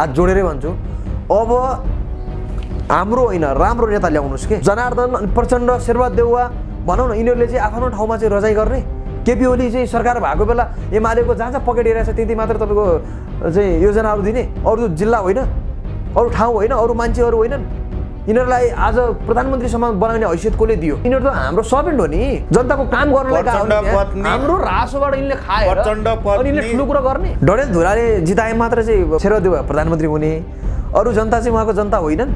हात जोडेरै भन्छु अब हाम्रो होइन राम्रो नेता ल्याउनुहोस् कि जनार्दन अनि प्रचण्ड शेरबहाद देउवा भनौँ न यिनीहरूले चाहिँ आफ्नो ठाउँमा चाहिँ रजाइ गर्ने केपी ओली चाहिँ सरकार भएको बेला एमालेको जहाँ जहाँ पकेटिरहेको छ त्यति मात्र तपाईँको चाहिँ योजनाहरू दिने अरू जिल्ला होइन अरू ठाउँ होइन अरू मान्छेहरू होइनन् यिनीहरूलाई आज प्रधानमन्त्रीसम्म बनाउने हैसियत कसले दियो यिनीहरू त हाम्रो सर्भेन्ट हो नि जनताको काम गर्नलाई हाम्रो रासोबाट यिनले ठुलो कुरा गर्ने डडेल धुराले जिताए मात्र चाहिँ दियो प्रधानमन्त्री हुने अरू जनता चाहिँ उहाँको जनता होइनन्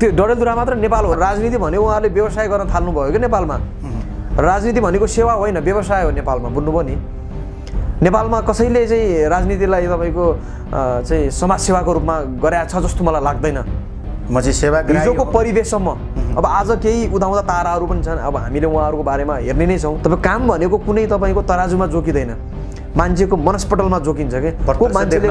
त्यो डडेलधुरा मात्र नेपाल हो राजनीति भन्यो उहाँले व्यवसाय गर्न थाल्नुभयो क्या नेपालमा राजनीति भनेको सेवा होइन व्यवसाय हो नेपालमा बुझ्नुभयो नि नेपालमा कसैले चाहिँ राजनीतिलाई तपाईँको चाहिँ समाजसेवाको रूपमा गरेका छ जस्तो मलाई लाग्दैन म चाहिँ सेवा हिजोको परिवेशसम्म अब आज केही उदाउँदा ताराहरू पनि छन् अब हामीले उहाँहरूको बारेमा हेर्ने नै छौँ तपाईँ काम भनेको कुनै तपाईँको तराजुमा जोकिँदैन मान्छेको मनस्पटलमा जोकिन्छ कि को मान्छेले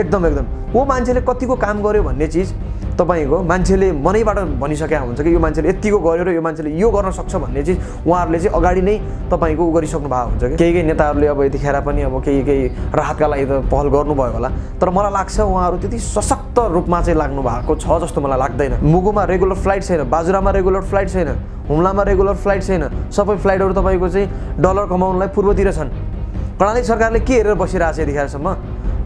एकदम एकदम को मान्छेले कतिको काम गर्यो भन्ने चिज तपाईँको मान्छेले मनैबाट भनिसकेका हुन्छ कि यो मान्छेले यतिको गर्यो र यो मान्छेले यो गर्न सक्छ भन्ने चिज उहाँहरूले चाहिँ अगाडि नै तपाईँको उ गरिसक्नु भएको हुन्छ कि केही केही नेताहरूले अब यतिखेर पनि अब केही केही राहतका लागि त पहल गर्नुभयो होला तर मलाई लाग्छ उहाँहरू त्यति सशक्त रूपमा चाहिँ लाग्नु भएको छ जस्तो मलाई लाग्दैन मुगुमा रेगुलर फ्लाइट छैन बाजुरामा रेगुलर फ्लाइट छैन हुम्लामा रेगुलर फ्लाइट छैन सबै फ्लाइटहरू तपाईँको चाहिँ डलर कमाउनलाई पूर्वतिर छन् कर्णाली सरकारले के हेरेर बसिरहेको छ यतिखेरसम्म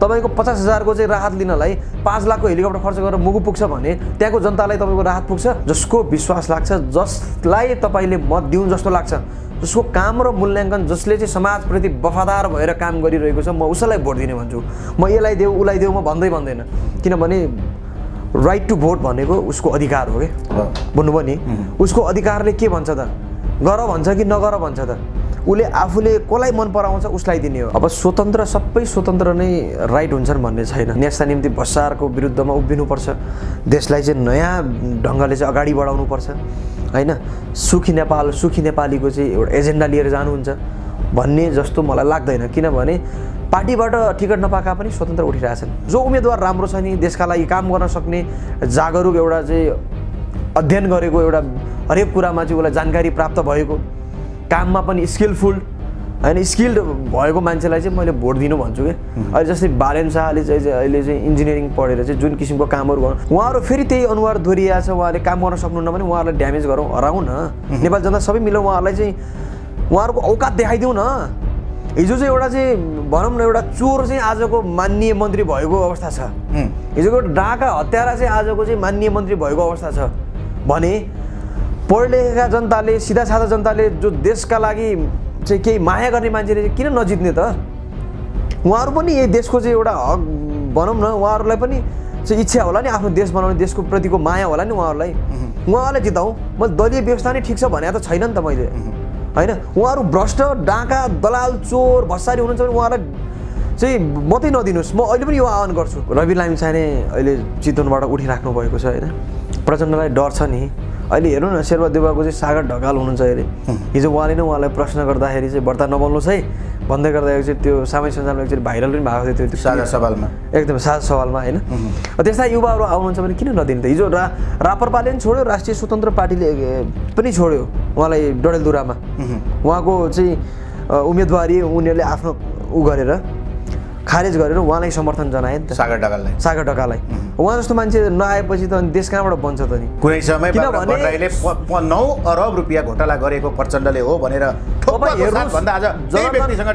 तपाईँको पचास हजारको चाहिँ राहत लिनलाई पाँच लाखको हेलिकप्टर खर्च गरेर मुगु पुग्छ भने त्यहाँको जनतालाई तपाईँको राहत पुग्छ जसको विश्वास लाग्छ जसलाई तपाईँले मत दिउँ जस्तो लाग्छ जसको काम र मूल्याङ्कन जसले चाहिँ समाजप्रति वफादार भएर काम गरिरहेको छ म उसलाई भोट दिने भन्छु म यसलाई देऊ उसलाई देऊ म भन्दै भन्दैन किनभने राइट टु भोट भनेको उसको अधिकार हो कि भन्नुभयो नि उसको अधिकारले के भन्छ त गर भन्छ कि नगर भन्छ त उसले आफूले कसलाई मन पराउँछ उसलाई दिने हो अब स्वतन्त्र सबै स्वतन्त्र नै राइट हुन्छन् भन्ने छैन न्यासका निम्ति भसारको विरुद्धमा उभिनुपर्छ देशलाई चाहिँ नयाँ ढङ्गले चाहिँ अगाडि बढाउनुपर्छ होइन सुखी नेपाल सुखी नेपालीको चाहिँ एउटा एजेन्डा लिएर जानुहुन्छ भन्ने जस्तो मलाई लाग्दैन किनभने पार्टीबाट टिकट नपाएका पनि स्वतन्त्र उठिरहेछन् जो उम्मेदवार राम्रो छ नि देशका लागि काम गर्न सक्ने जागरुक एउटा चाहिँ अध्ययन गरेको एउटा हरेक कुरामा चाहिँ उसलाई जानकारी प्राप्त भएको काममा पनि स्किलफुल होइन स्किल्ड भएको मान्छेलाई चाहिँ मैले भोट दिनु भन्छु कि अहिले जस्तै बालेन शाहले चाहिँ अहिले चाहिँ इन्जिनियरिङ पढेर चाहिँ जुन किसिमको कामहरू गर्नु उहाँहरू फेरि त्यही अनुहार दोहोरिया छ उहाँले काम गर्न सक्नुहुन्न भने उहाँहरूलाई ड्यामेज गरौँ हराउँ न नेपाल जनता सबै मिलेर उहाँहरूलाई चाहिँ उहाँहरूको औकात देखाइदिउँ न हिजो चाहिँ एउटा चाहिँ भनौँ न एउटा चोर चाहिँ आजको मान्य मन्त्री भएको अवस्था छ हिजोको डाका हत्यारा चाहिँ आजको चाहिँ मान्य मन्त्री भएको अवस्था छ भने पढेलेखेका जनताले सिधा साधा जनताले जो देशका लागि चाहिँ केही माया गर्ने मान्छेले किन नजित्ने त उहाँहरू पनि यही देशको चाहिँ एउटा हक भनौँ न उहाँहरूलाई पनि चाहिँ इच्छा होला नि आफ्नो देश बनाउने देशको प्रतिको माया होला नि उहाँहरूलाई उहाँहरूलाई जिताउँ मैले दलीय व्यवस्था नै ठिक छ भने त छैन नि त मैले होइन उहाँहरू भ्रष्ट डाँका दलाल चोर भसारी हुनुहुन्छ भने उहाँलाई चाहिँ मात्रै नदिनुहोस् म अहिले पनि यो आह्वान गर्छु रवि लामिछाने अहिले चितवनबाट उठिराख्नु भएको छ होइन प्रचण्डलाई डर छ नि अहिले हेर्नु न शेर्वादेवाको चाहिँ सागर ढकाल हुनुहुन्छ अहिले हिजो उहाँले नै उहाँलाई प्रश्न गर्दाखेरि चाहिँ वर्ता नबोल्नुहोस् है भन्दै गर्दाखेरि चाहिँ त्यो सामाजिक सञ्जालमा एकचोटि भाइरल पनि भएको थियो त्यो साझा सवालमा एकदम साझा सवालमा होइन त्यस्ता युवाहरू आउनुहुन्छ भने किन नदिनु त हिजो रा रापरपाले पनि छोड्यो राष्ट्रिय स्वतन्त्र पार्टीले पनि छोड्यो उहाँलाई डडेलदुरामा उहाँको चाहिँ उम्मेदवारी उनीहरूले आफ्नो ऊ गरेर खारेज गरेर उहाँलाई समर्थन जनाए नि त सागर ढकाललाई सागर ढकाललाई उहाँ जस्तो मान्छे नआएपछि त अनि देश कहाँबाट बन्छ त नि कुनै समय नौ अरब रुपियाँ घोटाला गरेको प्रचण्डले हो भनेर आज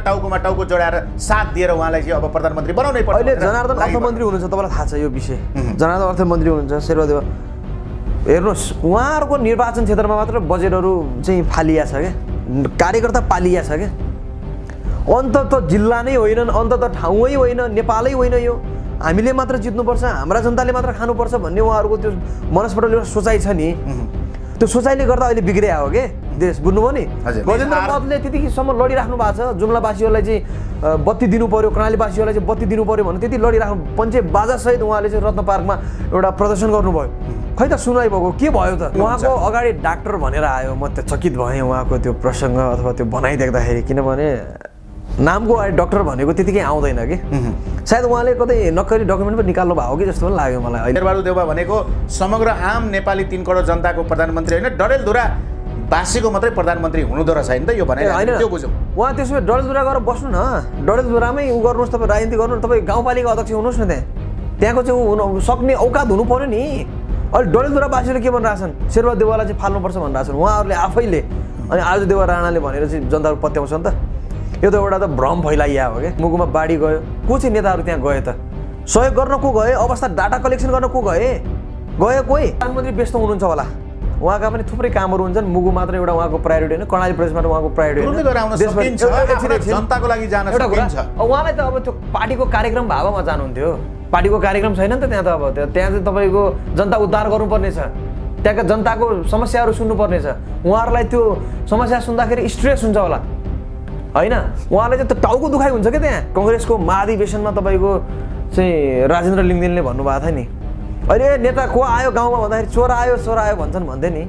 टाउकोमा टाउको जोडाएर साथ दिएर उहाँलाई चाहिँ अब प्रधानमन्त्री बनाउनै पर्छ अहिले जनार्दन अर्थमन्त्री हुनुहुन्छ तपाईँलाई थाहा छ यो विषय जनार्दन अर्थमन्त्री हुनुहुन्छ शेरबहादेव हेर्नुहोस् उहाँहरूको निर्वाचन क्षेत्रमा मात्र बजेटहरू चाहिँ फालिया छ क्या कार्यकर्ता पालिया छ क्या अन्त त जिल्ला नै होइनन् अन्त त ठाउँै होइन नेपालै होइन यो हामीले मात्र जित्नुपर्छ हाम्रा जनताले मात्र खानुपर्छ भन्ने उहाँहरूको त्यो मनस्पटल एउटा सोचाइ छ नि त्यो सोचाइले गर्दा अहिले बिग्रिया हो कि देश बुझ्नुभयो नि गजेन्द्र पदले त्यतिसम्म लडिराख्नु भएको छ जुम्लावासीहरूलाई चाहिँ बत्ती दिनु पऱ्यो कर्णालीवासीहरूलाई चाहिँ बत्ती दिनु पऱ्यो भने त्यति लडिराख्नु पञ्चे बाजासहित उहाँले चाहिँ रत्न पार्कमा एउटा प्रदर्शन गर्नुभयो खै त सुनाइ भएको के भयो त उहाँको अगाडि डाक्टर भनेर आयो म त्यो चकित भएँ उहाँको त्यो प्रसङ्ग अथवा त्यो भनाइ देख्दाखेरि किनभने नामको अहिले डक्टर भनेको त्यतिकै आउँदैन कि सायद उहाँले कतै नक्कली डकुमेन्ट पनि निकाल्नु भएको कि जस्तो पनि लाग्यो मलाई शेरबहादुर देउवा भनेको समग्र आम नेपाली तिन करोड जनताको प्रधानमन्त्री होइन डडेलधुरा बासीको मात्रै प्रधानमन्त्री हुनुहुँदो रहेछ नि त यो भने होइन त्यो बुझौँ उहाँ त्यसो भए डडेलधुरा गरेर बस्नु न डडेलधुरामै उ गर्नुहोस् तपाईँ राजनीति गर्नु तपाईँ गाउँपालिका अध्यक्ष हुनुहोस् न त्यहाँ त्यहाँको चाहिँ सक्ने औकात हुनु पऱ्यो नि अहिले बासीले के भनिरहेछन् शेरबा देवालाई चाहिँ फाल्नुपर्छ भनिरहेछन् उहाँहरूले आफैले अनि आज देवा राणाले भनेर चाहिँ जनताहरू पत्याउँछ नि त यो त एउटा त भ्रम फैलाइया हो क्या मुगुमा बाढी गयो को चाहिँ नेताहरू त्यहाँ गए त सहयोग गर्न को गए अवस्था डाटा कलेक्सन गर्न को गए गयो कोही प्रधानमन्त्री व्यस्त हुनुहुन्छ होला उहाँका पनि थुप्रै कामहरू हुन्छन् मुगु मात्र एउटा उहाँको प्रायोरिटी होइन कर्णाली प्रदेशमा उहाँको प्रायोरिटी उहाँलाई त अब त्यो पार्टीको कार्यक्रम भावमा जानुहुन्थ्यो पार्टीको कार्यक्रम छैन नि त त्यहाँ त अब त्यहाँ चाहिँ तपाईँको जनता उद्धार गर्नुपर्नेछ त्यहाँका जनताको समस्याहरू सुन्नुपर्नेछ उहाँहरूलाई त्यो समस्या सुन्दाखेरि स्ट्रेस हुन्छ होला होइन उहाँलाई चाहिँ टाउको दुखाइ हुन्छ क्या त्यहाँ कङ्ग्रेसको महाधिवेशनमा तपाईँको चाहिँ राजेन्द्र लिङ्गदेनले भन्नुभएको थियो नि अहिले नेता को आयो गाउँमा भन्दाखेरि चोर आयो चोरा आयो भन्छन् भन्थे नि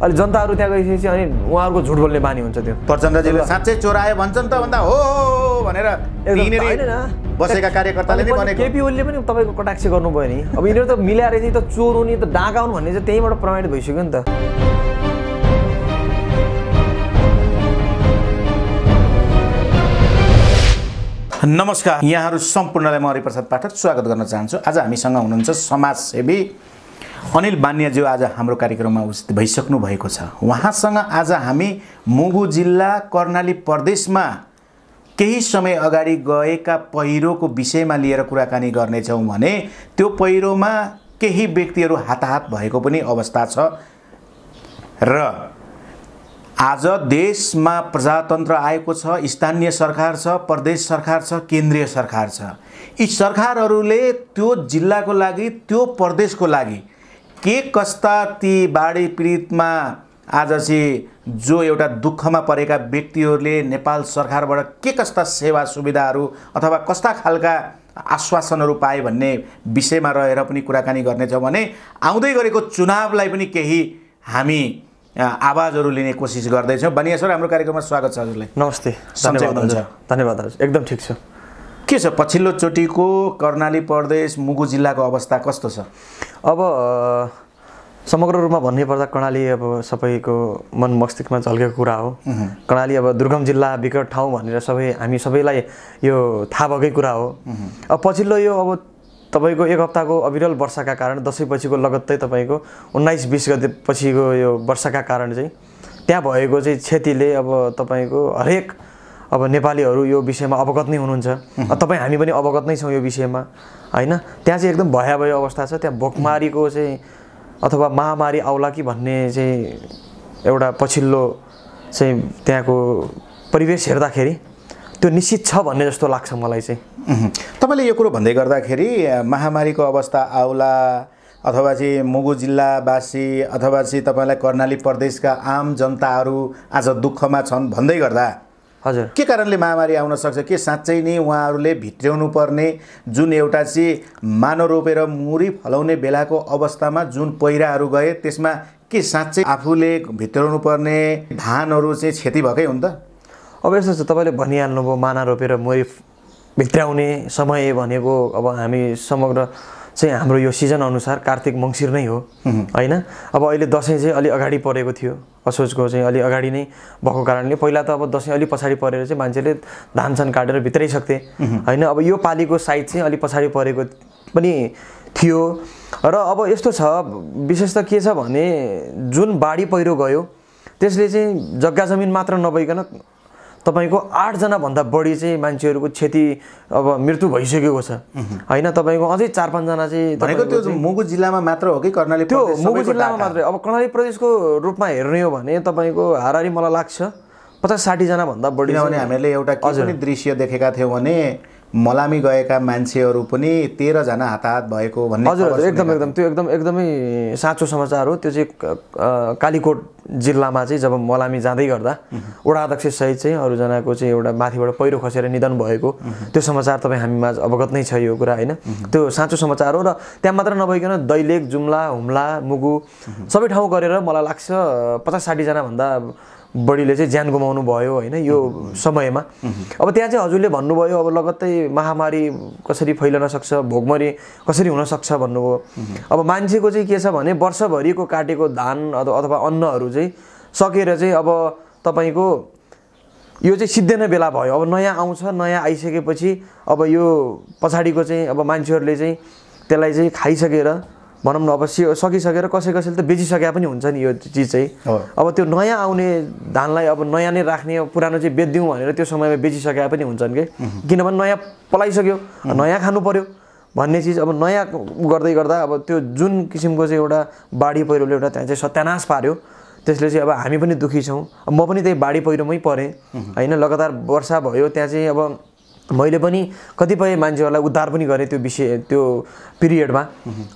अहिले जनताहरू त्यहाँ गइसकेपछि अनि उहाँहरूको झुट बोल्ने बानी हुन्छ त्यो प्रचण्डजीले साँच्चै आयो भन्छन् त भन्दा हो भनेर बसेका कार्यकर्ताले नै केपी ओलीले पनि तपाईँको कटाक्ष गर्नुभयो नि अब यिनीहरू त मिलाएर त चोर हुने त डाँगाउनु भन्ने चाहिँ त्यहीँबाट प्रमाणित भइसक्यो नि त नमस्कार यहाँहरू सम्पूर्णलाई म हरिप्रसाद पाठक स्वागत गर्न चाहन्छु आज हामीसँग हुनुहुन्छ समाजसेवी अनिल बान्याज्यू आज हाम्रो कार्यक्रममा उपस्थित भइसक्नु भएको छ उहाँसँग आज हामी मुगु जिल्ला कर्णाली प्रदेशमा केही समय अगाडि गएका पहिरोको विषयमा लिएर कुराकानी गर्नेछौँ भने त्यो पहिरोमा केही व्यक्तिहरू हाताहात भएको पनि अवस्था छ र आज देशमा प्रजातन्त्र आएको छ स्थानीय सरकार छ प्रदेश सरकार छ केन्द्रीय सरकार छ यी सरकारहरूले त्यो जिल्लाको लागि त्यो प्रदेशको लागि के कस्ता ती बाढी पीडितमा आज चाहिँ जो एउटा दुःखमा परेका व्यक्तिहरूले नेपाल सरकारबाट के कस्ता सेवा सुविधाहरू अथवा कस्ता खालका आश्वासनहरू पाए भन्ने विषयमा रहेर पनि कुराकानी गर्नेछौँ भने आउँदै गरेको चुनावलाई पनि केही हामी आवाजहरू लिने कोसिस गर्दैछौँ बनिया सर हाम्रो कार्यक्रममा स्वागत छ हजुरलाई नमस्ते सम्झाउनुहुन्छ धन्यवाद हजुर एकदम ठिक छ के छ पछिल्लोचोटिको कर्णाली प्रदेश मुगु जिल्लाको अवस्था कस्तो छ अब समग्र रूपमा भन्नैपर्दा कर्णाली अब सबैको मन मस्तिष्कमा झल्केको कुरा हो कर्णाली अब दुर्गम जिल्ला विकट ठाउँ भनेर सबै हामी सबैलाई यो थाहा भएकै कुरा हो अब पछिल्लो यो अब तपाईँको एक हप्ताको अविरल वर्षाका कारण पछिको लगत्तै तपाईँको उन्नाइस बिस गते पछिको यो वर्षाका कारण चाहिँ त्यहाँ भएको चाहिँ क्षतिले अब तपाईँको हरेक अब नेपालीहरू यो विषयमा अवगत नै हुनुहुन्छ तपाईँ हामी पनि अवगत नै छौँ यो विषयमा होइन त्यहाँ चाहिँ एकदम भयावह अवस्था छ त्यहाँ भोकमारीको चाहिँ अथवा महामारी आउला कि भन्ने चाहिँ एउटा पछिल्लो चाहिँ त्यहाँको परिवेश हेर्दाखेरि त्यो निश्चित छ भन्ने जस्तो लाग्छ मलाई चाहिँ तपाईँले यो कुरो भन्दै गर्दाखेरि महामारीको अवस्था आउला अथवा चाहिँ मुगु जिल्लावासी अथवा चाहिँ तपाईँलाई कर्णाली प्रदेशका आम जनताहरू आज दुःखमा छन् भन्दै गर्दा हजुर के कारणले महामारी आउन सक्छ के साँच्चै नै उहाँहरूले भित्र्याउनु पर्ने जुन एउटा चाहिँ मानो रोपेर मुरी फलाउने बेलाको अवस्थामा जुन पहिराहरू गए त्यसमा के साँच्चै आफूले भित्राउनु पर्ने धानहरू चाहिँ क्षति भएकै हुन्छ अब यस्तो छ तपाईँले भनिहाल्नुभयो माना रोपेर मुरी भित्राउने समय भनेको अब हामी समग्र चाहिँ हाम्रो यो सिजन अनुसार कार्तिक मङ्सिर नै हो होइन अब अहिले दसैँ चाहिँ अलिक अगाडि परेको थियो असोजको चाहिँ अलिक अगाडि नै भएको कारणले पहिला त अब दसैँ अलिक पछाडि परेर चाहिँ मान्छेले धान धानसान काटेर भित्रै सक्थे होइन अब यो पालिको साइड चाहिँ अलिक पछाडि परेको पनि थियो र अब यस्तो छ विशेष त के छ भने जुन बाढी पहिरो गयो त्यसले चाहिँ जग्गा जमिन मात्र नभइकन तपाईँको आठजनाभन्दा बढी चाहिँ मान्छेहरूको क्षति अब मृत्यु भइसकेको छ होइन तपाईँको अझै चार पाँचजना चाहिँ त्यो मुगु जिल्लामा मात्र हो कि कर्णाली त्यो मुगु जिल्लामा मात्रै अब कर्णाली प्रदेशको रूपमा हेर्ने हो भने तपाईँको हारारी मलाई लाग्छ पचास साठीजनाभन्दा बढी हामीले एउटा दृश्य देखेका थियौँ भने मलामी गएका मान्छेहरू पनि तेह्रजना हताहत भएको भन्ने हजुर एकदम एकदम त्यो एकदम एकदमै साँचो समाचार हो त्यो चाहिँ कालीकोट जिल्लामा चाहिँ जब मलामी जाँदै गर्दा वडा अध्यक्ष सहित चाहिँ अरूजनाको चाहिँ एउटा माथिबाट पहिरो खसेर निधन भएको त्यो समाचार तपाईँ हामीमा अवगत नै छ यो कुरा होइन त्यो साँचो समाचार हो र त्यहाँ मात्र नभइकन दैलेख जुम्ला हुम्ला मुगु सबै ठाउँ गरेर मलाई लाग्छ पचास साठीजना भन्दा बढीले चाहिँ ज्यान गुमाउनु भयो होइन यो समयमा अब त्यहाँ चाहिँ हजुरले भन्नुभयो अब लगत्तै महामारी कसरी फैलन सक्छ भोगमरी कसरी हुनसक्छ भन्नुभयो अब मान्छेको चाहिँ के छ भने वर्षभरिको काटेको धान अथवा अन्नहरू चाहिँ सकेर चाहिँ अब तपाईँको यो चाहिँ सिद्धिने बेला भयो अब नयाँ आउँछ नयाँ आइसकेपछि अब यो पछाडिको चाहिँ अब मान्छेहरूले चाहिँ त्यसलाई चाहिँ खाइसकेर भनौँ न अब सि सकिसकेर कसै कसैले त बेचिसके पनि हुन्छ नि यो चिज चाहिँ अब त्यो नयाँ आउने धानलाई अब नयाँ नै राख्ने पुरानो चाहिँ बेचिदिउँ भनेर त्यो समयमा बेचिसके पनि हुन्छन् कि किनभने नयाँ पलाइसक्यो नयाँ खानु पऱ्यो भन्ने चिज अब नयाँ गर्दै गर्दा अब त्यो जुन किसिमको चाहिँ एउटा बाढी पहिरोले एउटा त्यहाँ चाहिँ सत्यानाश पार्यो त्यसले चाहिँ अब हामी पनि दुखी छौँ म पनि त्यही बाढी पहिरोमै परेँ होइन लगातार वर्षा भयो त्यहाँ चाहिँ अब मैले पनि कतिपय मान्छेहरूलाई उद्धार पनि गरेँ त्यो विषय त्यो पिरियडमा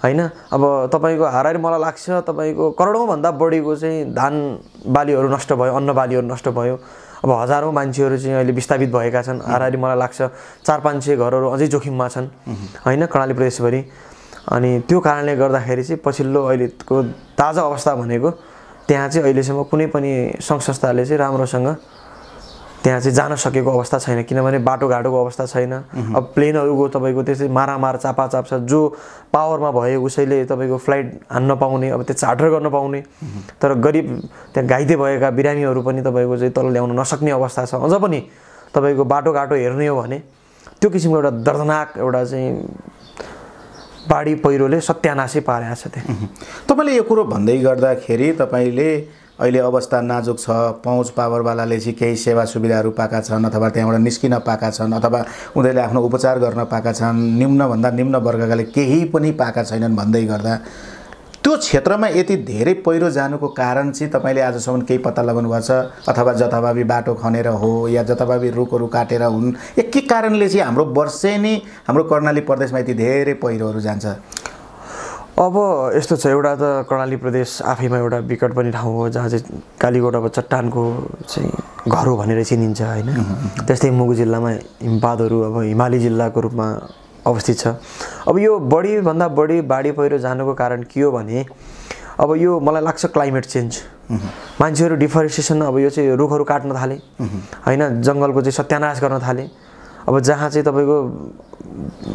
होइन अब तपाईँको हाराएर मलाई लाग्छ तपाईँको करोडौँभन्दा बढीको चाहिँ धान बालीहरू नष्ट भयो अन्न बालीहरू नष्ट भयो अब हजारौँ मान्छेहरू चाहिँ अहिले विस्थापित भएका छन् हारारी मलाई लाग्छ चार पाँच सय घरहरू अझै जोखिममा छन् होइन कर्णाली प्रदेशभरि अनि त्यो कारणले गर्दाखेरि चाहिँ पछिल्लो अहिलेको ताजा अवस्था भनेको त्यहाँ चाहिँ अहिलेसम्म कुनै पनि सङ्घ संस्थाले चाहिँ राम्रोसँग त्यहाँ चाहिँ जान सकेको अवस्था छैन किनभने बाटोघाटोको अवस्था छैन अब प्लेनहरूको तपाईँको त्यसै मारामार चापाचाप छ जो पावरमा भयो उसैले तपाईँको फ्लाइट हान्न पाउने अब त्यो चार्टर गर्न पाउने तर गरिब त्यहाँ घाइते भएका बिरामीहरू पनि तपाईँको चाहिँ तल ल्याउन नसक्ने अवस्था छ अझ पनि तपाईँको बाटोघाटो हेर्ने हो भने त्यो किसिमको एउटा दर्दनाक एउटा चाहिँ बाढी पहिरोले सत्यानाशै पारेको छ त्यहाँ तपाईँले यो कुरो भन्दै गर्दाखेरि तपाईँले अहिले अवस्था नाजुक छ पहुँच पावरवालाले चाहिँ केही सेवा सुविधाहरू पाएका छन् अथवा त्यहाँबाट निस्किन पाएका छन् अथवा उनीहरूले आफ्नो उपचार गर्न पाएका छन् निम्नभन्दा निम्न वर्गकाले केही पनि पाएका छैनन् भन्दै गर्दा त्यो क्षेत्रमा यति धेरै पहिरो जानुको कारण चाहिँ तपाईँले आजसम्म केही पत्ता लगाउनु भएको छ अथवा जथाभावी बाटो खनेर हो या जथाभावी रुखहरू काटेर हुन् एक कारणले चाहिँ हाम्रो नै हाम्रो कर्णाली प्रदेशमा यति धेरै पहिरोहरू जान्छ अब यस्तो छ एउटा त कर्णाली प्रदेश आफैमा एउटा विकट पनि ठाउँ हो जहाँ चाहिँ कालीगोट अब चट्टानको चाहिँ घर हो भनेर चिनिन्छ होइन त्यस्तै मुगु जिल्लामा हिमपातहरू अब हिमाली जिल्लाको रूपमा अवस्थित छ अब यो बढीभन्दा बढी बाढी पहिरो जानुको कारण के हो भने अब यो मलाई लाग्छ क्लाइमेट चेन्ज मान्छेहरू डिफरेस्टेसन अब यो चाहिँ रुखहरू काट्न थाले होइन जङ्गलको चाहिँ सत्यानाश गर्न थाले अब जहाँ चाहिँ तपाईँको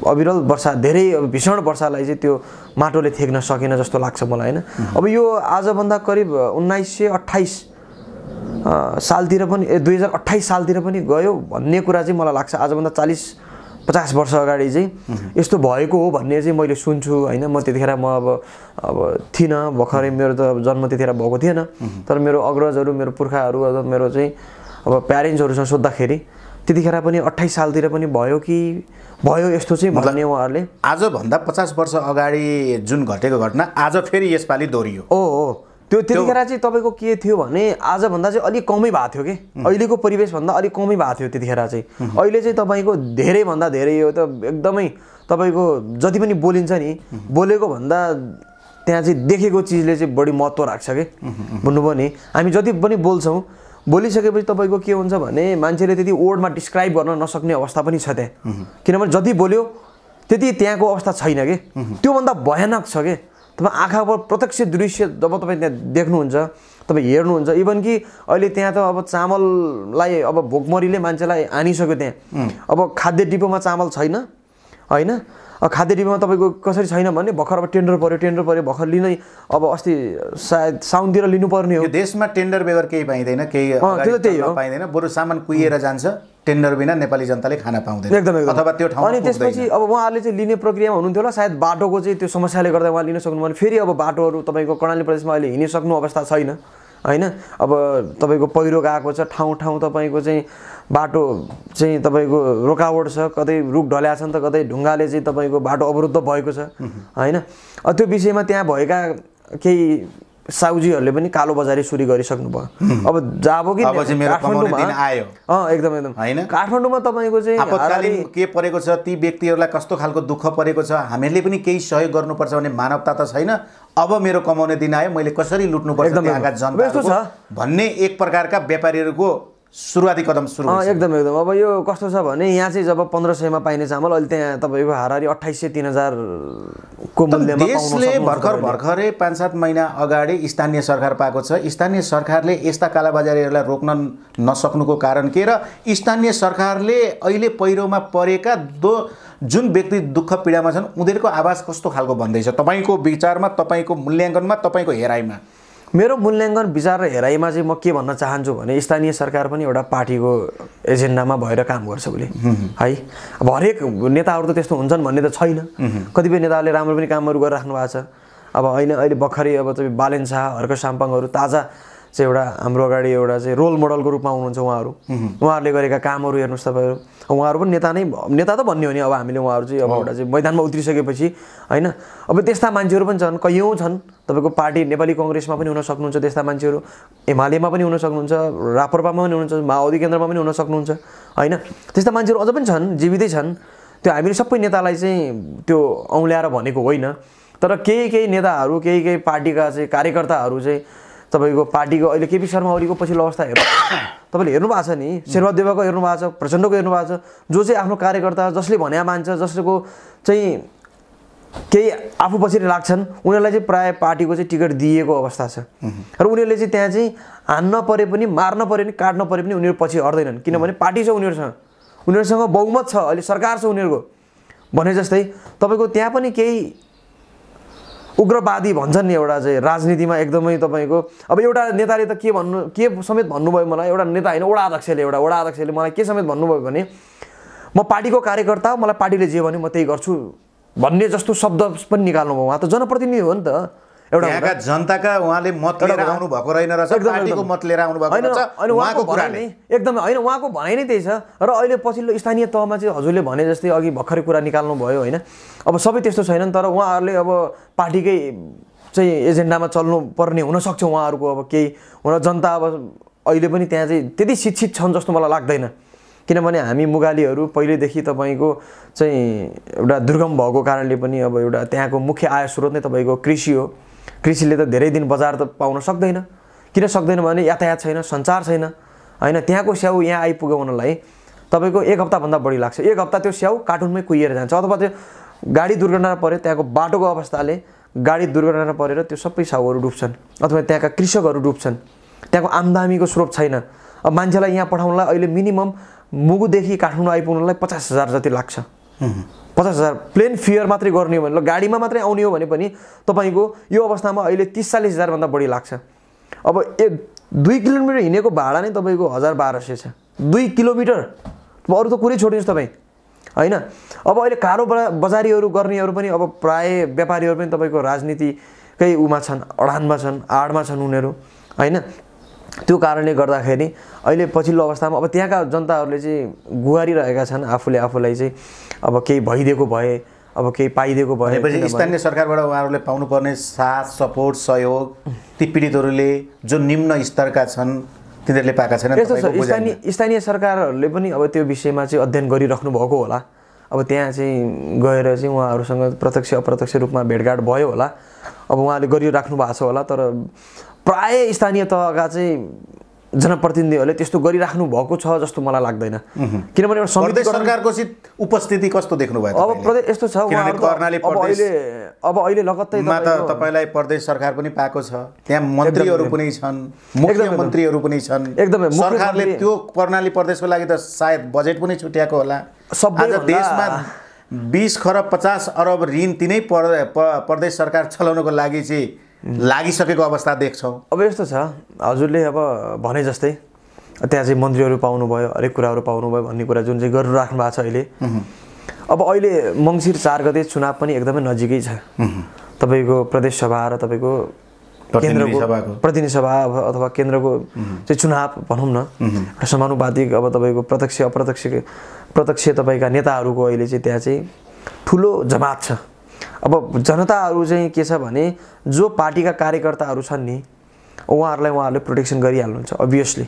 अविरल वर्षा धेरै अब भीषण वर्षालाई चाहिँ त्यो माटोले थ्याक्न सकेन जस्तो लाग्छ मलाई होइन अब यो आजभन्दा करिब उन्नाइस सय अठाइस सालतिर पनि ए दुई हजार अठाइस सालतिर पनि गयो भन्ने कुरा चाहिँ मलाई लाग्छ आजभन्दा चालिस पचास वर्ष अगाडि चाहिँ यस्तो भएको हो भन्ने चाहिँ मैले सुन्छु होइन म त्यतिखेर म अब अब थिइनँ भर्खरै मेरो त अब जन्म त्यतिखेर भएको थिएन तर मेरो अग्रजहरू मेरो पुर्खाहरू अथवा मेरो चाहिँ अब प्यारेन्ट्सहरूसँग सोद्धाखेरि त्यतिखेर पनि अट्ठाइस सालतिर पनि भयो कि भयो यस्तो चाहिँ भन्ने उहाँहरूले आजभन्दा पचास वर्ष अगाडि जुन घटेको घटना आज फेरि यसपालि दोहोरियो ओ हो त्यो त्यतिखेर चाहिँ तपाईँको के थियो भने आजभन्दा चाहिँ अलिक कमै भएको थियो कि अहिलेको परिवेशभन्दा अलिक कमै भएको थियो त्यतिखेर चाहिँ अहिले चाहिँ तपाईँको धेरैभन्दा धेरै यो त एकदमै तपाईँको जति पनि बोलिन्छ नि बोलेको भन्दा त्यहाँ चाहिँ देखेको चिजले चाहिँ बढी महत्त्व राख्छ कि भन्नुभयो नि हामी जति पनि बोल्छौँ बोलिसकेपछि तपाईँको के हुन्छ भने मान्छेले त्यति वर्डमा डिस्क्राइब गर्न नसक्ने अवस्था पनि छ त्यहाँ किनभने जति बोल्यो त्यति त्यहाँको अवस्था छैन कि त्योभन्दा भयानक छ कि तपाईँ आँखाको प्रत्यक्ष दृश्य जब तपाईँ त्यहाँ देख्नुहुन्छ तपाईँ हेर्नुहुन्छ इभन कि अहिले त्यहाँ त अब चामललाई अब भोकमरीले मान्छेलाई हानिसक्यो त्यहाँ अब खाद्य डिपोमा चामल छैन होइन खाद्य डिपोमा तपाईँको कसरी छैन भने भर्खर अब टेन्डर पऱ्यो टेन्डर पऱ्यो भर्खर लिनै अब अस्ति सायद साउनतिर लिनुपर्ने हो देशमा टेन्डर बेगर केही पाइँदैन केही त्यो त त्यही हो पाइँदैन बरु सामान कुहिएर जान्छ टेन्डर बिना नेपाली जनताले खाना पाउँदैन एकदम अथवा त्यो ठाउँ अनि त्यसपछि अब उहाँहरूले चाहिँ लिने प्रक्रियामा हुनुहुन्थ्यो होला सायद बाटोको चाहिँ त्यो समस्याले गर्दा उहाँ लिन सक्नु भने फेरि अब बाटोहरू तपाईँको कर्णाली प्रदेशमा अहिले हिँडिसक्नु अवस्था छैन होइन अब तपाईँको पहिरो गएको छ ठाउँ ठाउँ तपाईँको चाहिँ बाटो चाहिँ तपाईँको रोकावट छ कतै रुख ढल्या छ त कतै ढुङ्गाले चाहिँ तपाईँको बाटो अवरुद्ध भएको छ होइन त्यो विषयमा त्यहाँ भएका केही साउजीहरूले पनि कालो बजारी सुरु गरिसक्नु भयो अब जाबो कि काठमाडौँमा आयो अँ एकदम एकदम होइन काठमाडौँमा तपाईँको चाहिँ के परेको छ ती व्यक्तिहरूलाई कस्तो खालको दुःख परेको छ हामीले पनि केही सहयोग गर्नुपर्छ भने मानवता त छैन अब मेरो कमाउने दिन आयो मैले कसरी लुट्नु पर्छ भन्ने एक प्रकारका व्यापारीहरूको सुरुवाती कदम सुरु एकदम एकदम अब यो कस्तो छ भने यहाँ चाहिँ जब पन्ध्र सयमा पाइने चामल अहिले त्यहाँ तपाईँको हारारी अठाइस सय तिन हजारको मूल्यमा देशले भर्खर भर्खरै पाँच सात महिना अगाडि स्थानीय सरकार पाएको छ स्थानीय सरकारले यस्ता कालाबजारीहरूलाई रोक्न नसक्नुको कारण के र स्थानीय सरकारले अहिले पहिरोमा परेका दो जुन व्यक्ति दुःख पीडामा छन् उनीहरूको आवाज कस्तो खालको भन्दैछ तपाईँको विचारमा तपाईँको मूल्याङ्कनमा तपाईँको हेराइमा मेरो मूल्याङ्कन विचार र हेराइमा चाहिँ म के भन्न चाहन्छु भने स्थानीय सरकार पनि एउटा पार्टीको एजेन्डामा भएर काम गर्छ उसले है अब हरेक नेताहरू त त्यस्तो हुन्छन् भन्ने त छैन कतिपय नेताहरूले राम्रो पनि कामहरू गरिराख्नु भएको छ अब होइन अहिले भर्खरै अब तपाईँ बालेन शाह हर्क साम्पाङहरू ताजा चाहिँ एउटा हाम्रो अगाडि एउटा चाहिँ रोल मोडलको रूपमा हुनुहुन्छ उहाँहरू उहाँहरूले गरेका कामहरू हेर्नुहोस् तपाईँहरू उहाँहरू पनि नेता नै नेता त भन्ने हो नि अब हामीले उहाँहरू चाहिँ अब एउटा चाहिँ मैदानमा उत्रिसकेपछि होइन अब त्यस्ता मान्छेहरू पनि छन् कैयौँ छन् तपाईँको पार्टी नेपाली कङ्ग्रेसमा पनि हुन सक्नुहुन्छ त्यस्ता मान्छेहरू एमालेमा पनि हुन सक्नुहुन्छ रापरपामा पनि हुनुहुन्छ माओवादी केन्द्रमा पनि हुन सक्नुहुन्छ होइन त्यस्ता मान्छेहरू अझ पनि छन् जीवितै छन् त्यो हामीले सबै नेतालाई चाहिँ त्यो औँल्याएर भनेको होइन तर केही केही नेताहरू केही केही पार्टीका चाहिँ कार्यकर्ताहरू चाहिँ तपाईँको पार्टीको अहिले केपी शर्मा ओलीको पछिल्लो अवस्था हेर्नु तपाईँले हेर्नु भएको छ नि शेरबहादेवाको हेर्नु भएको छ प्रचण्डको हेर्नु भएको छ जो चाहिँ आफ्नो कार्यकर्ता जसले भने मान्छ जसको चाहिँ केही आफू पछि लाग्छन् उनीहरूलाई चाहिँ प्रायः पार्टीको चाहिँ टिकट दिएको अवस्था छ र उनीहरूले चाहिँ त्यहाँ चाहिँ हान्न परे पनि मार्न परे पनि काट्न परे पनि उनीहरू पछि हट्दैनन् किनभने पार्टी छ उनीहरूसँग उनीहरूसँग बहुमत छ अहिले सरकार छ उनीहरूको भने जस्तै तपाईँको त्यहाँ पनि केही उग्रवादी भन्छन् नि एउटा चाहिँ राजनीतिमा एकदमै तपाईँको अब एउटा नेताले त के भन्नु के समेत भन्नुभयो मलाई एउटा नेता होइन वडा अध्यक्षले एउटा वडा अध्यक्षले मलाई के समेत भन्नुभयो भने म पार्टीको कार्यकर्ता हो मलाई पार्टीले जे भन्यो म त्यही गर्छु भन्ने जस्तो शब्द पनि निकाल्नुभयो उहाँ त जनप्रतिनिधि हो नि त एउटा जनताका उहाँले मत लिएर आउनु भएको रहेन रहेछ पार्टीको मत लिएर आउनु भएको रहेछ उहाँको कुराले एकदमै होइन उहाँको भनाइ नै त्यही छ र अहिले पछिल्लो स्थानीय तहमा चाहिँ हजुरले भने जस्तै अघि भर्खरै कुरा निकाल्नु भयो होइन अब सबै त्यस्तो छैनन् तर उहाँहरूले अब पार्टीकै चाहिँ एजेन्डामा चल्नु पर्ने हुनसक्छ उहाँहरूको अब केही हुन जनता अब अहिले पनि त्यहाँ चाहिँ त्यति शिक्षित छन् जस्तो मलाई लाग्दैन किनभने हामी मुगालीहरू पहिल्यैदेखि तपाईँको चाहिँ एउटा दुर्गम भएको कारणले पनि अब एउटा त्यहाँको मुख्य आय स्रोत नै तपाईँको कृषि हो कृषिले त धेरै दिन बजार त पाउन सक्दैन किन सक्दैन भने यातायात छैन सञ्चार छैन होइन त्यहाँको स्याउ यहाँ आइपुगाउनलाई तपाईँको एक हप्ताभन्दा बढी लाग्छ एक हप्ता त्यो स्याउ कार्टुनमै कुहिएर जान्छ अथवा त्यो गाडी दुर्घटना पऱ्यो त्यहाँको बाटोको अवस्थाले गाडी दुर्घटना परेर त्यो सबै साउहरू डुब्छन् अथवा त्यहाँका कृषकहरू डुब्छन् त्यहाँको आम्दामीको स्रोत छैन अब मान्छेलाई यहाँ पठाउनलाई अहिले मिनिमम मुगुदेखि काठमाडौँ आइपुग्नलाई पचास हजार जति लाग्छ पचास हजार प्लेन फियर मात्रै गर्ने हो भने ल गाडीमा मात्रै आउने हो भने पनि तपाईँको यो अवस्थामा अहिले तिस चालिस हजारभन्दा बढी लाग्छ अब ए दुई किलोमिटर हिँडेको भाडा नै तपाईँको हजार बाह्र सय छ दुई किलोमिटर अरू त कुरै छोडिदिनुहोस् तपाईँ होइन अब अहिले कारो बजारीहरू गर्नेहरू पनि अब प्राय व्यापारीहरू पनि तपाईँको राजनीतिकै उमा छन् अडानमा छन् आडमा छन् उनीहरू होइन त्यो कारणले गर्दाखेरि अहिले पछिल्लो अवस्थामा अब त्यहाँका जनताहरूले चाहिँ गुहारिरहेका छन् आफूले आफूलाई चाहिँ अब केही भइदिएको भए अब केही पाइदिएको भएपछि स्थानीय सरकारबाट उहाँहरूले पाउनुपर्ने साथ सपोर्ट सहयोग ती पीडितहरूले जो निम्न स्तरका छन् तिनीहरूले पाएका छ स्थानीय स्थानीय सरकारहरूले पनि अब त्यो विषयमा चाहिँ अध्ययन गरिराख्नु भएको होला अब त्यहाँ चाहिँ गएर चाहिँ उहाँहरूसँग प्रत्यक्ष अप्रत्यक्ष रूपमा भेटघाट भयो होला अब उहाँले गरिराख्नु भएको छ होला तर प्राय स्थानीय तहका चाहिँ जनप्रतिनिधिहरूले त्यस्तो गरिराख्नु भएको छ जस्तो मलाई लाग्दैन किनभने एउटा चाहिँ सरकारको उपस्थिति कस्तो देख्नुभयो अब प्रदेश यस्तो छ अब अहिले लगत्तै तपाईँलाई प्रदेश सरकार पनि पाएको छ त्यहाँ मन्त्रीहरू पनि छन् मुख्यमन्त्रीहरू पनि छन् एकदमै सरकारले त्यो प्रणाली प्रदेशको लागि त सायद बजेट पनि छुट्याएको होला सबै देशमा बिस खरब पचास अरब ऋण तिनै प्रदेश सरकार चलाउनको लागि चाहिँ लागिसकेको अवस्था देख्छौँ अब यस्तो छ हजुरले अब भने जस्तै त्यहाँ चाहिँ मन्त्रीहरू पाउनुभयो हरेक कुराहरू पाउनुभयो भन्ने कुरा जुन चाहिँ गरिराख्नु भएको छ अहिले अब अहिले मङ्सिर चार गते चुनाव पनि एकदमै नजिकै छ तपाईँको सभा र तपाईँको केन्द्रको प्रतिनिधि सभा अब अथवा केन्द्रको चाहिँ चुनाव भनौँ न एउटा समानुपातिक अब तपाईँको प्रत्यक्ष अप्रत्यक्ष प्रत्यक्ष तपाईँका नेताहरूको अहिले चाहिँ त्यहाँ चाहिँ ठुलो जमात छ अब जनताहरू चाहिँ के छ भने जो पार्टीका कार्यकर्ताहरू छन् नि उहाँहरूलाई उहाँहरूले प्रोटेक्सन गरिहाल्नुहुन्छ अभियसली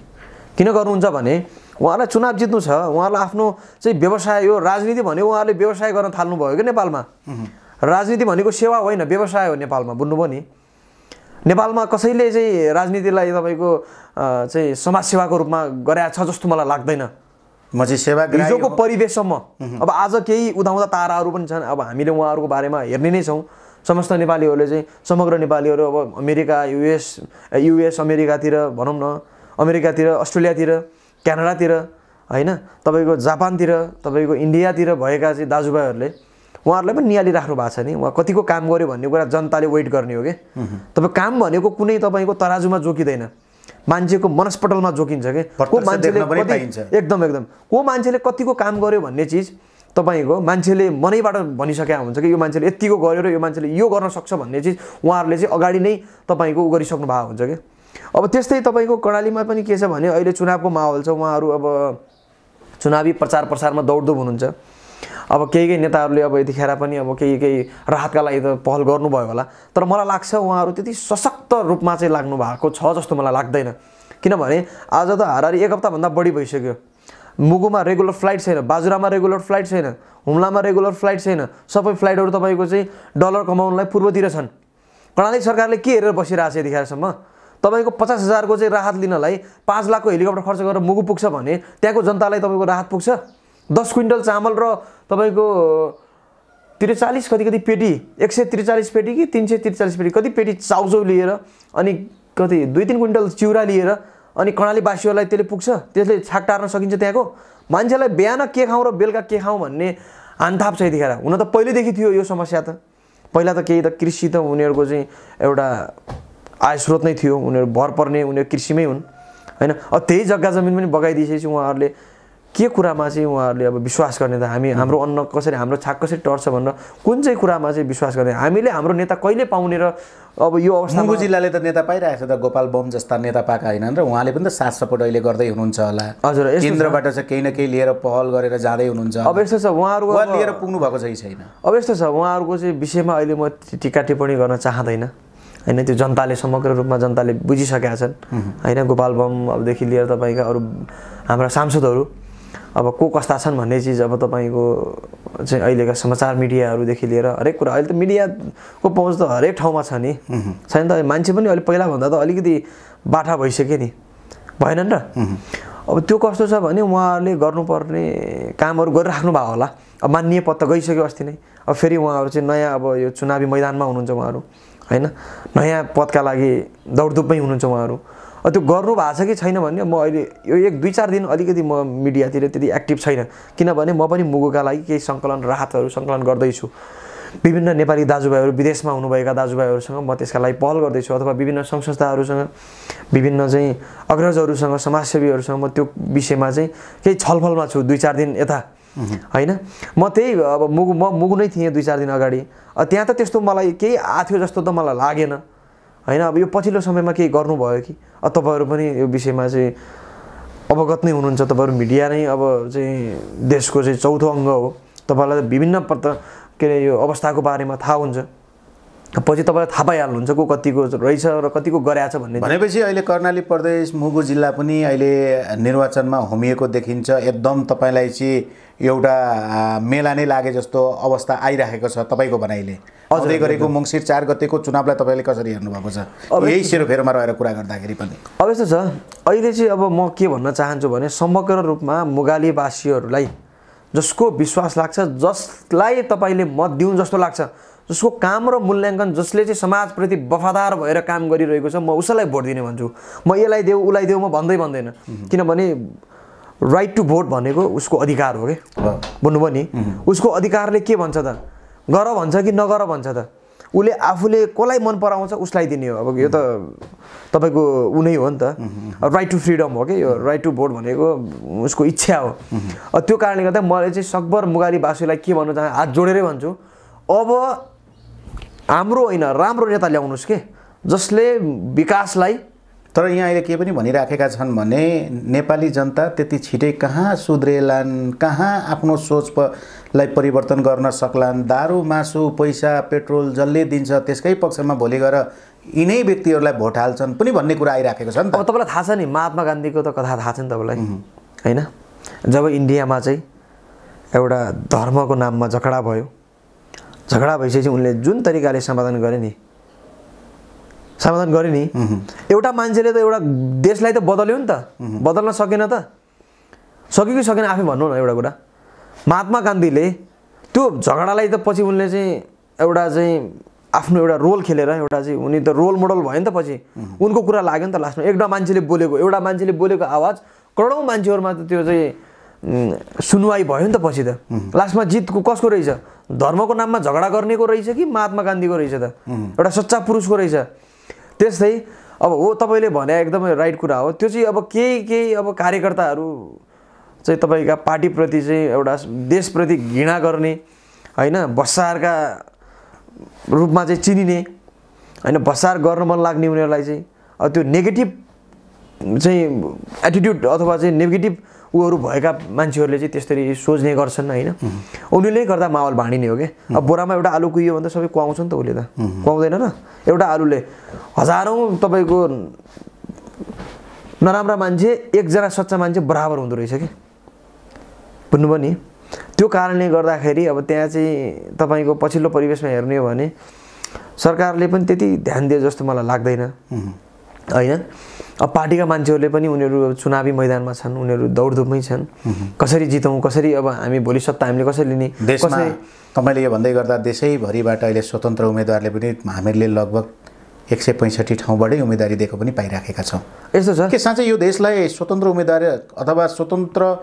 किन गर्नुहुन्छ भने उहाँहरूलाई चुनाव जित्नु छ उहाँहरूलाई आफ्नो चाहिँ व्यवसाय यो राजनीति भने उहाँहरूले व्यवसाय गर्न थाल्नुभयो क्या नेपालमा राजनीति भनेको सेवा होइन व्यवसाय हो नेपालमा बुझ्नुभयो नि नेपालमा कसैले चाहिँ राजनीतिलाई तपाईँको चाहिँ समाजसेवाको रूपमा गराएको छ जस्तो मलाई लाग्दैन म चाहिँ सेवा हिजोको परिवेशसम्म अब आज केही उदाउँदा ताराहरू पनि छन् अब हामीले उहाँहरूको बारेमा हेर्ने नै छौँ समस्त नेपालीहरूले चाहिँ समग्र नेपालीहरू अब अमेरिका युएस युएस अमेरिकातिर भनौँ न अमेरिकातिर अस्ट्रेलियातिर क्यानाडातिर होइन तपाईँको जापानतिर तपाईँको इन्डियातिर भएका चाहिँ दाजुभाइहरूले उहाँहरूलाई पनि नियाली राख्नु भएको छ नि उहाँ कतिको काम गर्यो भन्ने कुरा जनताले वेट गर्ने हो कि तपाईँ काम भनेको कुनै तपाईँको तराजुमा जोकिँदैन मान्छेको मनस्पटलमा जोकिन्छ कि को मान्छेले एकदम एकदम को मान्छेले कतिको काम गर्यो भन्ने चिज तपाईँको मान्छेले मनैबाट भनिसकेका हुन्छ कि यो मान्छेले यतिको गर्यो र यो मान्छेले यो गर्न सक्छ भन्ने चिज उहाँहरूले चाहिँ अगाडि नै तपाईँको उ गरिसक्नु भएको हुन्छ कि अब त्यस्तै तपाईँको कर्णालीमा पनि के छ भने अहिले चुनावको माहौल छ उहाँहरू अब चुनावी प्रचार प्रसारमा दौडदुब हुनुहुन्छ अब केही केही नेताहरूले अब यतिखेर पनि अब केही केही राहतका लागि त पहल गर्नुभयो होला तर मलाई लाग्छ उहाँहरू त्यति सशक्त रूपमा चाहिँ लाग्नु भएको छ जस्तो मलाई लाग्दैन किनभने आज त हारारी एक हप्ताभन्दा बढी भइसक्यो मुगुमा रेगुलर फ्लाइट छैन बाजुरामा रेगुलर फ्लाइट छैन हुम्लामा रेगुलर फ्लाइट छैन सबै फ्लाइटहरू तपाईँको चाहिँ डलर कमाउनलाई पूर्वतिर छन् कर्णाली सरकारले के हेरेर बसिरहेको छ यतिखेरसम्म तपाईँको पचास हजारको चाहिँ राहत लिनलाई पाँच लाखको हेलिकप्टर खर्च गरेर मुगु पुग्छ भने त्यहाँको जनतालाई तपाईँको राहत पुग्छ दस क्विन्टल चामल र तपाईँको त्रिचालिस कति कति पेटी एक सय त्रिचालिस पेटी कि तिन सय त्रिचालिस पेटी कति पेटी चाउचाउ लिएर अनि कति दुई तिन क्विन्टल चिउरा लिएर अनि कर्णाली बासीहरूलाई त्यसले पुग्छ त्यसले छाक टार्न सकिन्छ त्यहाँको मान्छेलाई बिहान के खाउँ र बेलुका के खाउँ भन्ने आन्थाप छ यतिखेर हुन त पहिल्यैदेखि थियो यो समस्या त पहिला त केही त कृषि त उनीहरूको चाहिँ एउटा आय स्रोत नै थियो उनीहरू भर पर्ने उनीहरू कृषिमै हुन् होइन अब त्यही जग्गा जमिन पनि बगाइदिएपछि उहाँहरूले के कुरामा चाहिँ उहाँहरूले अब विश्वास गर्ने त हामी हाम्रो अन्न कसरी हाम्रो छाक कसरी टर्छ भनेर कुन चाहिँ कुरामा चाहिँ विश्वास गर्ने हामीले हाम्रो नेता कहिले पाउने र अब यो अवस्था जिल्लाले त नेता पाइरहेको छ त गोपाल बम जस्ता नेता पाएका होइनन् र उहाँले पनि त साथ सपोर्ट अहिले गर्दै हुनुहुन्छ होला हजुर केन्द्रबाट चाहिँ केही न केही लिएर पहल गरेर जाँदै हुनुहुन्छ अब यस्तो छ उहाँहरू लिएर पुग्नु भएको चाहिँ छैन अब यस्तो छ उहाँहरूको चाहिँ विषयमा अहिले म टिका टिप्पणी गर्न चाहँदैन होइन त्यो जनताले समग्र रूपमा जनताले बुझिसकेका छन् होइन गोपाल बम अबदेखि लिएर तपाईँका अरू हाम्रा सांसदहरू अब को कस्ता छन् भन्ने चिज अब तपाईँको चाहिँ अहिलेका समाचार मिडियाहरूदेखि लिएर हरेक कुरा अहिले त मिडियाको पहुँच त हरेक ठाउँमा छ नि छैन त मान्छे पनि अहिले पहिलाभन्दा त अलिकति बाठा भइसक्यो नि भएन नि त अब त्यो कस्तो छ भने उहाँहरूले गर्नुपर्ने कामहरू गरिराख्नु भएको होला अब मान्य पत्ता गइसक्यो अस्ति नै अब फेरि उहाँहरू चाहिँ नयाँ अब यो चुनावी मैदानमा हुनुहुन्छ उहाँहरू होइन नयाँ पदका लागि दौडधुपमै हुनुहुन्छ उहाँहरू त्यो गर्नु भएको छ कि छैन भने म अहिले यो एक दुई चार दिन अलिकति म मिडियातिर त्यति एक्टिभ छैन किनभने म पनि मुगुका लागि केही सङ्कलन राहतहरू सङ्कलन गर्दैछु विभिन्न नेपाली दाजुभाइहरू विदेशमा हुनुभएका दाजुभाइहरूसँग म त्यसका लागि पहल गर्दैछु अथवा विभिन्न सङ्घ संस्थाहरूसँग विभिन्न चाहिँ अग्रजहरूसँग समाजसेवीहरूसँग म त्यो विषयमा चाहिँ केही छलफलमा छु दुई चार दिन यता होइन म त्यही अब मुगु म मुगु नै थिएँ दुई चार दिन अगाडि त्यहाँ त त्यस्तो मलाई केही आथ्यो जस्तो त मलाई लागेन होइन अब यो पछिल्लो समयमा केही गर्नुभयो कि अब तपाईँहरू पनि यो विषयमा चाहिँ अवगत नै हुनुहुन्छ तपाईँहरू मिडिया नै अब चाहिँ देशको चाहिँ चौथो अङ्ग हो तपाईँलाई विभिन्न प्र के अरे यो अवस्थाको बारेमा थाहा हुन्छ पछि तपाईँलाई थाहा पाइहाल्नुहुन्छ को कतिको रहेछ र कतिको गराएको छ भन्ने भनेपछि अहिले कर्णाली प्रदेश मुगु जिल्ला पनि अहिले निर्वाचनमा होमिएको देखिन्छ एकदम तपाईँलाई चाहिँ एउटा मेला नै लागे जस्तो अवस्था आइराखेको छ तपाईँको भनाइले अझै गरेको मङ्सिर चार गतेको चुनावलाई तपाईँले कसरी हेर्नु भएको छ यही सेरोफेरोमा रहेर कुरा गर्दाखेरि पनि अब यस्तो छ अहिले चाहिँ अब म के भन्न चाहन्छु भने समग्र रूपमा मुगालीवासीहरूलाई जसको विश्वास लाग्छ जसलाई तपाईँले मत दिउँ जस्तो लाग्छ जसको काम र मूल्याङ्कन जसले चाहिँ समाजप्रति वफादार भएर काम गरिरहेको छ म उसलाई भोट दिने भन्छु म यसलाई देऊ उसलाई देऊ म भन्दै भन्दैन किनभने राइट टु भोट भनेको उसको अधिकार हो कि भन्नुभयो नि उसको अधिकारले के भन्छ त गर भन्छ कि नगर भन्छ त उसले आफूले कसलाई मन पराउँछ उसलाई दिने हो अब यो त तपाईँको उनै हो नि त राइट टु फ्रिडम हो कि यो राइट टु भोट भनेको उसको इच्छा हो त्यो कारणले गर्दा मैले चाहिँ सकभर मुगाली बासुलाई के भन्नु चाहन्छु हात जोडेरै भन्छु अब हाम्रो होइन राम्रो नेता ल्याउनुहोस् के जसले विकासलाई तर यहाँ अहिले के पनि भनिराखेका छन् भने नेपाली जनता त्यति छिटै कहाँ सुध्रेलान् कहाँ आफ्नो सोच लाई परिवर्तन गर्न सक्लान् दारू मासु पैसा पेट्रोल जसले दिन्छ त्यसकै पक्षमा भोलि गएर यिनै व्यक्तिहरूलाई भोट हाल्छन् पनि भन्ने कुरा आइराखेको छ नि अब तपाईँलाई थाहा छ नि महात्मा गान्धीको त कथा थाहा छ नि तपाईँलाई होइन जब इन्डियामा चाहिँ एउटा धर्मको नाममा झगडा भयो झगडा भइसकेपछि उनले जुन तरिकाले समाधान गरे नि समाधान गरे नि एउटा मान्छेले त एउटा देशलाई त बदल्यो नि त बदल्न सकेन त सक्यो कि सकेन आफै भन्नु न एउटा कुरा महात्मा गान्धीले त्यो झगडालाई त पछि उनले चाहिँ एउटा चाहिँ आफ्नो एउटा रोल खेलेर एउटा चाहिँ उनी त रोल मोडल भयो नि त पछि उनको कुरा लाग्यो नि त लास्टमा एउटा मान्छेले बोलेको एउटा मान्छेले बोलेको आवाज करोडौँ मान्छेहरूमा त त्यो चाहिँ सुनवाई भयो नि त पछि त लास्टमा जितको कसको रहेछ धर्मको नाममा झगडा गर्नेको रहेछ कि महात्मा गान्धीको रहेछ त एउटा सच्चा पुरुषको रहेछ त्यस्तै अब हो तपाईँले भने एकदमै राइट कुरा हो त्यो चाहिँ अब केही केही अब कार्यकर्ताहरू चाहिँ तपाईँका पार्टीप्रति चाहिँ एउटा देशप्रति घृणा गर्ने होइन भसारका रूपमा चाहिँ चिनिने होइन भसार गर्न मन लाग्ने उनीहरूलाई चाहिँ त्यो नेगेटिभ चाहिँ एटिट्युड अथवा चाहिँ नेगेटिभ उहरू भएका मान्छेहरूले चाहिँ त्यसरी सोच्ने गर्छन् होइन उनीहरूले गर्दा माहौल भाँडिने हो कि अब बोरामा एउटा आलु कुहियो भने त सबै कुहाउँछ नि त उसले त कुहाउँदैन र एउटा आलुले हजारौँ तपाईँको नराम्रा मान्छे एकजना सच्चा मान्छे बराबर हुँदो रहेछ कि बुझ्नुभयो नि त्यो कारणले गर्दाखेरि अब त्यहाँ चाहिँ तपाईँको पछिल्लो परिवेशमा हेर्ने हो भने सरकारले पनि त्यति ध्यान दियो जस्तो मलाई लाग्दैन होइन अब पार्टीका मान्छेहरूले पनि उनीहरू चुनावी मैदानमा छन् उनीहरू दौडधुपमै छन् कसरी जितौँ कसरी अब हामी भोलि सत्ता हामीले कसरी लिने कसरी तपाईँले यो भन्दै गर्दा देशैभरिबाट अहिले स्वतन्त्र उम्मेदवारले पनि हामीहरूले लगभग एक सय पैँसठी ठाउँबाटै उम्मेदवारी दिएको पनि पाइराखेका छौँ यस्तो छ के साँच्चै यो देशलाई स्वतन्त्र उम्मेदवार अथवा स्वतन्त्र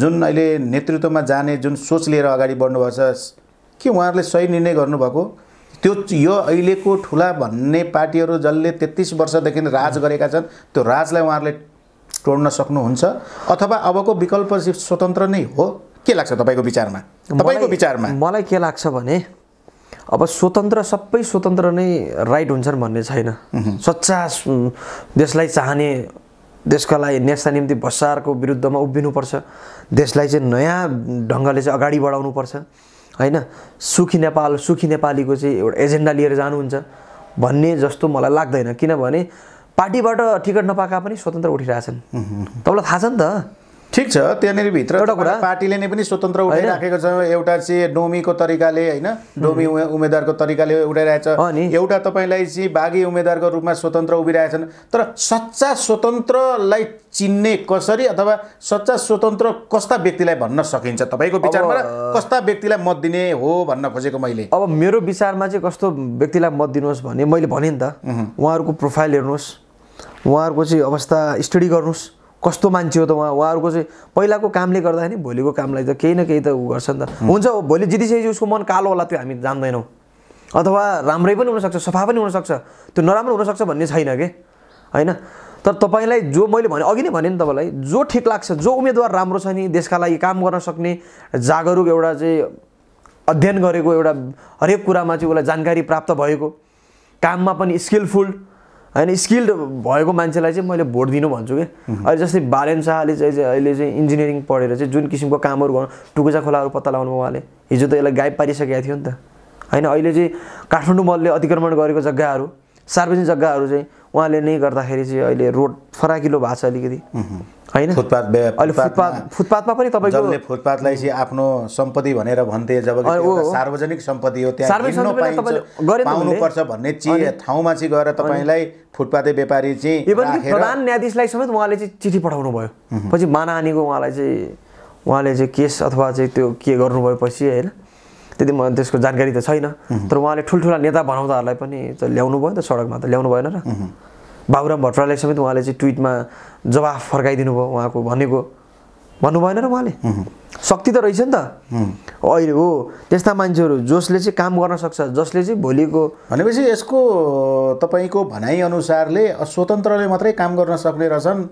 जुन अहिले नेतृत्वमा जाने जुन सोच लिएर अगाडि बढ्नुभएको छ के उहाँहरूले सही निर्णय गर्नुभएको त्यो यो अहिलेको ठुला भन्ने पार्टीहरू जसले तेत्तिस वर्षदेखि राज गरेका छन् त्यो राजलाई उहाँहरूले तोड्न सक्नुहुन्छ अथवा अबको विकल्प स्वतन्त्र नै हो के लाग्छ तपाईँको विचारमा तपाईँको विचारमा मलाई के लाग्छ भने अब स्वतन्त्र सबै स्वतन्त्र नै राइट हुन्छन् भन्ने छैन सच्चा देशलाई चाहने देशका लागि नेसका निम्ति भसारको विरुद्धमा उभिनुपर्छ देशलाई चाहिँ नयाँ ढङ्गले चाहिँ अगाडि बढाउनुपर्छ होइन सुखी नेपाल सुखी नेपालीको चाहिँ एउटा एजेन्डा लिएर जानुहुन्छ भन्ने जस्तो मलाई लाग्दैन किनभने पार्टीबाट टिकट नपाएका पनि स्वतन्त्र उठिरहेछन् तपाईँलाई थाहा छ नि त ठिक छ त्यहाँनिर भित्र एउटा कुरा पार्टीले नै पनि स्वतन्त्र उठाइराखेको छ एउटा चाहिँ डोमीको तरिकाले होइन डोमी उम्मेद्वारको तरिकाले उठाइरहेछ एउटा तपाईँलाई चाहिँ बाघी उम्मेदवारको रूपमा स्वतन्त्र उभिरहेछन् तर सच्चा स्वतन्त्रलाई चिन्ने कसरी अथवा सच्चा स्वतन्त्र कस्ता व्यक्तिलाई भन्न सकिन्छ तपाईँको विचारमा कस्ता व्यक्तिलाई मत दिने हो भन्न खोजेको मैले अब मेरो विचारमा चाहिँ कस्तो व्यक्तिलाई मत दिनुहोस् भने मैले भनेँ नि त उहाँहरूको प्रोफाइल हेर्नुहोस् उहाँहरूको चाहिँ अवस्था स्टडी गर्नुहोस् कस्तो मान्छे हो त उहाँ उहाँहरूको चाहिँ पहिलाको कामले गर्दाखेरि भोलिको कामलाई त केही न केही त ऊ गर्छ नि त हुन्छ भोलि जितिसकेपछि उसको मन कालो होला त्यो हामी जान्दैनौँ अथवा राम्रै पनि हुनसक्छ सफा पनि हुनसक्छ त्यो नराम्रो हुनसक्छ भन्ने छैन कि होइन तर तपाईँलाई जो मैले भने अघि नै भने नि तपाईँलाई जो ठिक लाग्छ जो उम्मेदवार राम्रो छ नि देशका लागि काम गर्न सक्ने जागरुक एउटा चाहिँ अध्ययन गरेको एउटा हरेक कुरामा चाहिँ उसलाई जानकारी प्राप्त भएको काममा पनि स्किलफुल होइन स्किल्ड भएको मान्छेलाई चाहिँ मैले भोट दिनु भन्छु कि अहिले जस्तै बालेन शाहले चाहिँ अहिले चाहिँ इन्जिनियरिङ पढेर चाहिँ जुन किसिमको कामहरू गर्नु टुकुचा खोलाहरू पत्ता लगाउनु उहाँले हिजो त यसलाई गायब पारिसकेको थियो नि त होइन अहिले चाहिँ काठमाडौँ मलले अतिक्रमण गरेको जग्गाहरू सार्वजनिक जग्गाहरू चाहिँ उहाँले नै गर्दाखेरि चाहिँ अहिले रोड फराकिलो भएको छ अलिकति होइन फुटपाथ अहिले फुटपाथ फुटपाथमा पनि तपाईँको जसले फुटपाथलाई चाहिँ आफ्नो सम्पत्ति भनेर भन्थे जब सार्वजनिक सम्पत्ति हो त्यहाँ पाउनुपर्छ भन्ने चिज ठाउँमा चाहिँ गएर तपाईँलाई फुटपाथे व्यापारी चाहिँ प्रधान न्यायाधीशलाई समेत उहाँले चाहिँ चिठी पठाउनु भयो पछि मानहानीको उहाँलाई चाहिँ उहाँले चाहिँ केस अथवा चाहिँ त्यो के गर्नुभयो पछि होइन त्यति म त्यसको जानकारी त छैन तर उहाँले ठुल्ठुला नेता बनाउँदाहरूलाई पनि त ल्याउनु भयो त सडकमा त ल्याउनु भएन र बाबुराम भट्टराईलाई समेत उहाँले चाहिँ ट्विटमा जवाफ फर्काइदिनु भयो उहाँको भनेको भन्नु भएन र उहाँले शक्ति त रहेछ नि त अहिले हो त्यस्ता मान्छेहरू जसले चाहिँ काम गर्न सक्छ जसले चाहिँ भोलिको भनेपछि यसको तपाईँको भनाइअनुसारले स्वतन्त्रले मात्रै काम गर्न सक्ने रहेछन्